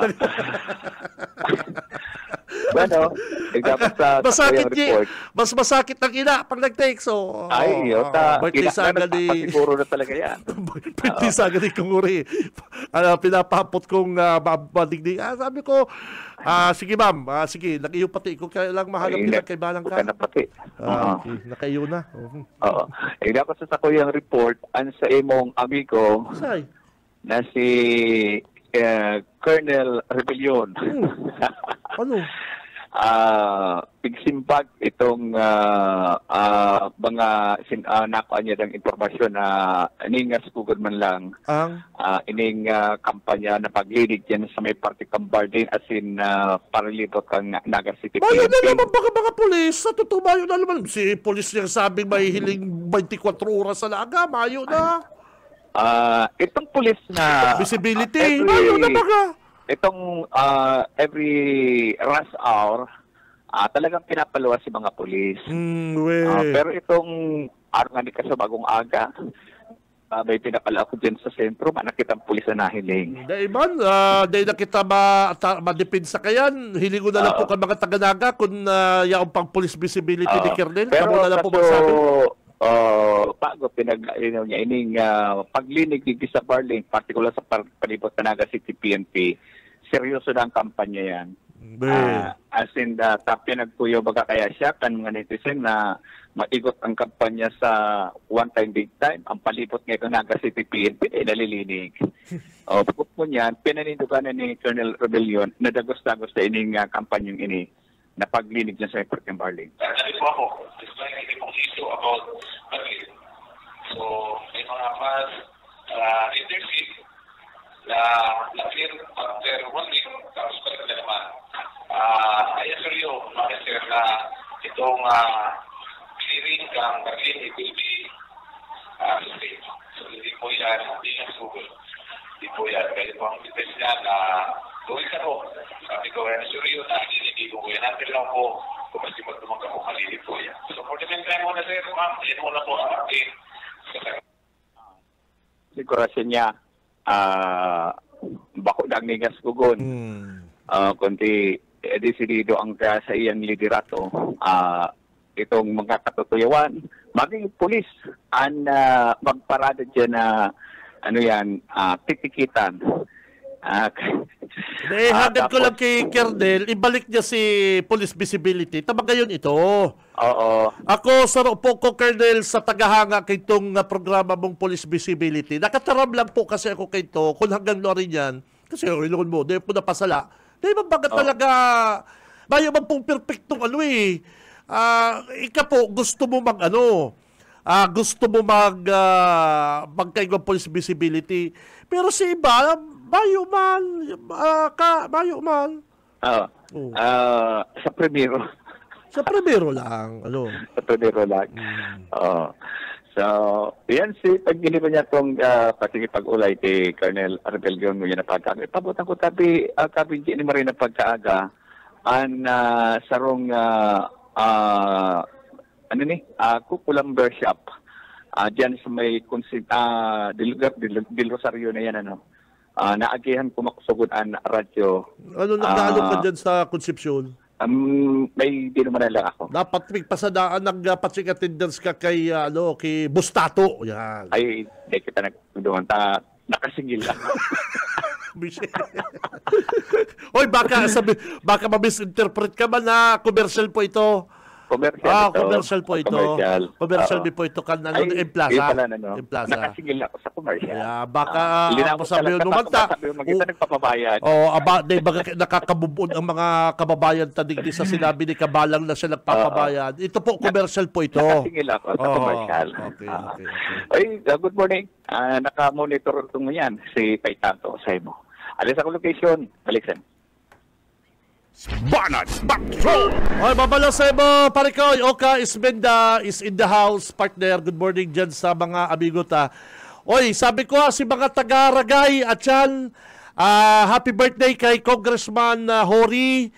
Ano? Example sa masakit niya. Mas masakit ang ina pag nag-take. So, Ay, oh, ta, oh, birthday ano, saga ni... Siguro na talaga yan. birthday saga ni Kunguri. Ano, pinapapot kong uh, ah, madigdig. Ah, sabi ko, ah, sige ma'am, ah, sige, nakiyo pati. Kung kaya lang mahanap nila kay Balang ka. Nakiyo pati. Ah, okay. Nakiyo na. Oo. Eh, dapat sa sakuyang report, ang sa imong amigo, na si uh, Colonel Rebellion. Hmm. ano? uh, pigsimpag itong uh, uh, mga sin, uh, nakuha niya ng impormasyon na uh, iningas kugod man lang ang uh, ining uh, kampanya na paglilig yan sa may party kambardin as in uh, paralito kang Naga City Bayo na naman baka mga polis sa totoo bayo na naman si polis niya sabing may hiling 24 oras sa Naga mayo na Uh, itong pulis na... Visibility! Uh, every, talaga! Itong uh, every rush hour, uh, talagang pinapaluwas si mga pulis. Mm, uh, pero itong araw nga ka sa aga, uh, may pinapala ako dyan sa sentro, manakit ang pulis na nahiling. Daiman, uh, dahil nakita ma, ta, madipinsa ka yan, hiling ko na lang uh, po ka mga taganaga kung uh, yaong pang pulis visibility uh, ni Kernel. Pero na lang po magsabi. Uh, pa ko pinag-ino niya ining uh, paglinig dito sa Barling, particular sa par palibot Tanaga City PNP, seryoso na ang kampanya yan. Uh, as in, uh, tapya nagkuyo baga kaya siya kan mga netizen na maigot ang kampanya sa one time big time, ang palibot ng Naga City PNP ay nalilinig. o, bukod po niyan, pinanindugan na ni Colonel Rebellion na dagos-dagos sa ining uh, kampanyang ini na paglinig niya sa ng Barling. Sabi po ako, this is my about So, may mga mas uh, ah, intensive na na-clear after one week, tapos pa na naman. Uh, I assure you, mga sir, na itong uh, ah, clearing kang Berlin, it will be uh, sustained. So, hindi po yan, hindi yan sugod. Hindi po yan. Kaya po ang business niya na gawin ka po. Sabi ko, I assure you na hindi ko yan. Until lang po, kung mas di magdumang ka po, malilip po yan. So, for the meantime muna, sir, ma'am, yan muna po ang ating dekorasinya uh, ah, bako dang ni gasgugon hmm. uh, ah, kundi eh, ang kaya sa iyang liderato uh, ah, itong mga katutuyawan maging pulis ang uh, magparada dyan na ano yan uh, titikitan Ah, eh, hagad ko lang kay Kernel, ibalik niya si police visibility. Tama gayon ito. Oo. Ako, sa po ko, Kernel, sa tagahanga kay itong ah, programa mong police visibility. Nakataram lang po kasi ako kay ito, kung hanggang no rin yan, kasi yung oh, ilungon mo, dahil po napasala. Dahil mabagat oh. talaga, bayo man pong perfectong ano eh. Uh, ika po, gusto mo mag ano, uh, gusto mo mag uh, magkaigwang police visibility. Pero si iba, Bayuman, uh, ah, ka, Bayuman. Oo. Ah, oh. Uh, sa primero. sa primero lang, ano? sa primero lang. Mm. Oo. Oh. So, yan si pag giniba niya tong uh, pag ulay kay Colonel Arbel Gion Nguyen na pagkaano. Pabutan ko tabi, uh, tabi ni Marina pagkaaga an uh, sarong uh, uh, ano ni, uh, cucumber shop. Uh, diyan sa may konsin, uh, Del, dil, Del Rosario na yan, ano uh, naagihan kumaksugunan radyo. Ano nagdalo uh, ka ah, dyan sa konsepsyon? Um, may dinumanan lang ako. Dapat may pasadaan ng uh, attendance ka kay, uh, ano, kay Bustato. Yan. Ay, hindi kita nagduman. Ta, nakasingil lang. Hoy, baka sabi, baka ma-misinterpret ka ba na commercial po ito? Commercial ah, ito. commercial po ito. Commercial. Commercial uh, po ito. Kan, ano, ay, in plaza. Ano, in plaza. Nakasingil ako sa commercial. Yeah, baka uh, ako sabi yun. Numanta. Magkita oh, nagpapabayan. Oo, oh, aba, di, baga, nakakabubon ang mga kababayan tadigdi sa sinabi ni Kabalang na siya nagpapabayan. ito po, commercial po ito. Nakasingil ako sa oh, commercial. Okay, ah. okay, okay. Ay, uh, good morning. Uh, nakamonitor ito mo yan si Paitanto Semo. Alis ako location. Alexan. Banat Patrol! Oy, babalo sa ibo, parikoy. Oka Isbenda is in the house, partner. Good morning dyan sa mga amigo ta. Oy, sabi ko si mga taga-ragay at yan, uh, ah, happy birthday kay Congressman uh, Hori.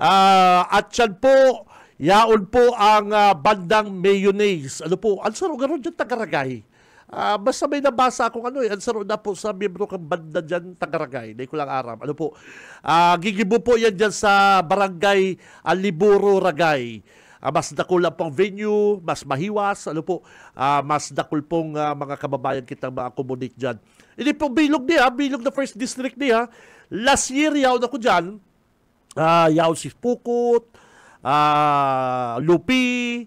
Uh, at yan po, yaon po ang uh, bandang mayonnaise. Ano po? Ano sa lugar dyan taga-ragay? Uh, basta may nabasa akong ano eh. Ang na po sa membro kang banda dyan, Tagaragay. Hindi ko lang aram. Ano po. Uh, gigibo po yan dyan sa barangay Aliburo, Ragay. Uh, mas dakulang pang venue, mas mahiwas, ano po, uh, mas dakul pong uh, mga kababayan kitang ma-accommodate dyan. Hindi po bilog niya, bilog na first district niya. Last year, yaw na ko dyan, uh, yaw si Pukot, uh, Lupi,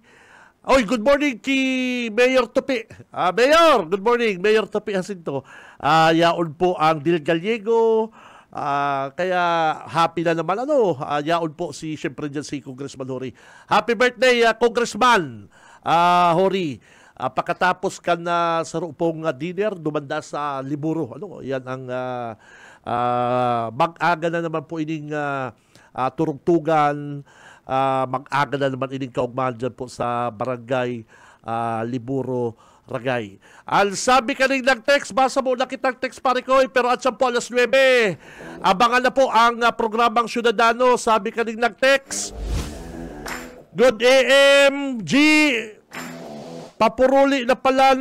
Oy, good morning kay Mayor Topi. Uh, ah, Mayor, good morning. Mayor Topi Jacinto. Uh, yaon po ang Dil Gallego. Uh, kaya happy na naman ano, uh, yaon po si siyempre dyan si Congressman Hori. Happy birthday uh, Congressman uh, Hori. Uh, pakatapos ka na sa rupong uh, dinner, dumanda sa liburo. Ano, yan ang uh, uh, mag-aga na naman po ining uh, uh, turugtugan, Ah, mag-aga na naman ining kaugmahan dyan po sa barangay uh, Liburo, Ragay. Al sabi kaning ng text, basa mo na kitang text pare ko, eh, pero at siyang po alas 9. Abangan na po ang uh, programang Ciudadano, sabi kaning ng text. Good AM, G. Papuruli na pala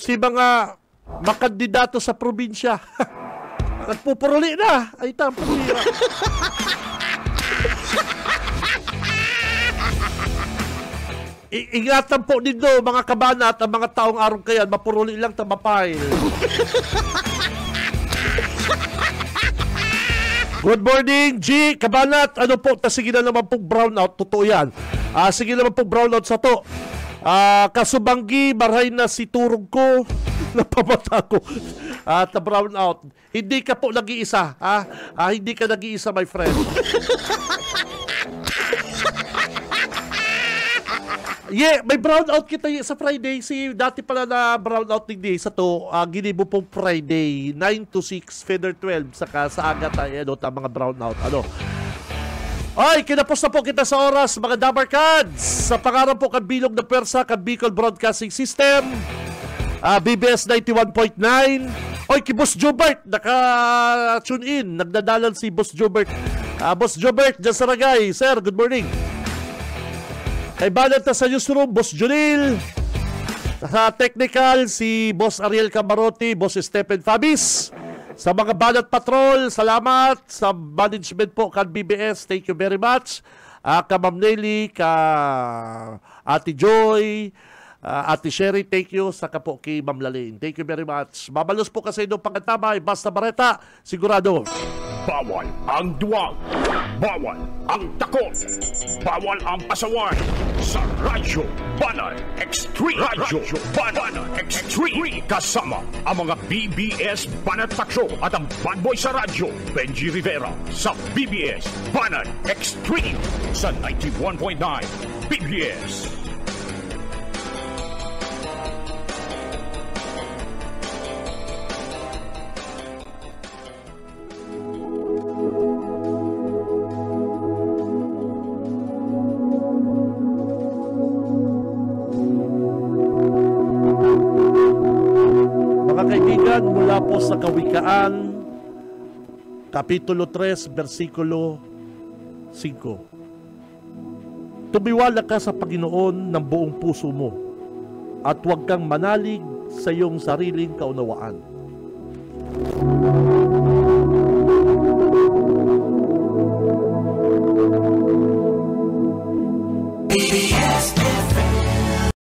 si mga makandidato sa probinsya. Nagpupuruli na. Ay, tampang Ingatan po ninyo mga kabanat at mga taong aron kayan, mapuruli lang ta tamapay. Good morning, G. Kabanat, ano po, ta, sige na naman po brownout, totoo yan. Ah, sige naman po brownout sa to. Ah, kasubanggi, baray na si turog ko, napamata ko. At ah, brownout. Hindi ka po nag-iisa, ha? Ah, hindi ka nag-iisa, my friend. Yeah, may brown out kita sa Friday. Si dati pala na brown out ni Day sa to, uh, ah, ginibo pong Friday, 9 to 6, Feather 12, saka sa aga tayo, eh, ano, ta, mga brown out. Ano? Ay, kinapos na po kita sa oras, mga Cards! Sa pangarap po kabilog na persa, kabicol broadcasting system, uh, BBS 91.9, Oy, ki Boss Jobert, naka-tune in. Nagdadalan si Boss Jobert. Uh, Boss Jobert, dyan sa Ragay. Sir, good morning. Kay Banat na sa newsroom, Boss Junil. Sa technical, si Boss Ariel Camarote, Boss Stephen Fabis. Sa mga Banat Patrol, salamat. Sa management po, kan BBS, thank you very much. Uh, ka Ma'am Nelly, ka Ate Joy, uh, Ate Sherry, thank you. Saka po kay Ma'am Lalin. Thank you very much. Mabalos po kasi doon pagkatabay. Basta Bareta, sigurado. Sigurado. Bawal ang duwag. Bawal ang takot. Bawal ang pasaway. Sa Radyo Banal Extreme. Radyo Banal Extreme. Kasama ang mga BBS Banal Talk Show at ang bad boy sa radyo, Benji Rivera. Sa BBS Banal Extreme. Sa 91.9 BBS. Mga kaibigan, mula po sa Kawikaan, Kapitulo 3, versikulo 5. Tumiwala ka sa Panginoon ng buong puso mo at huwag kang manalig sa iyong sariling kaunawaan.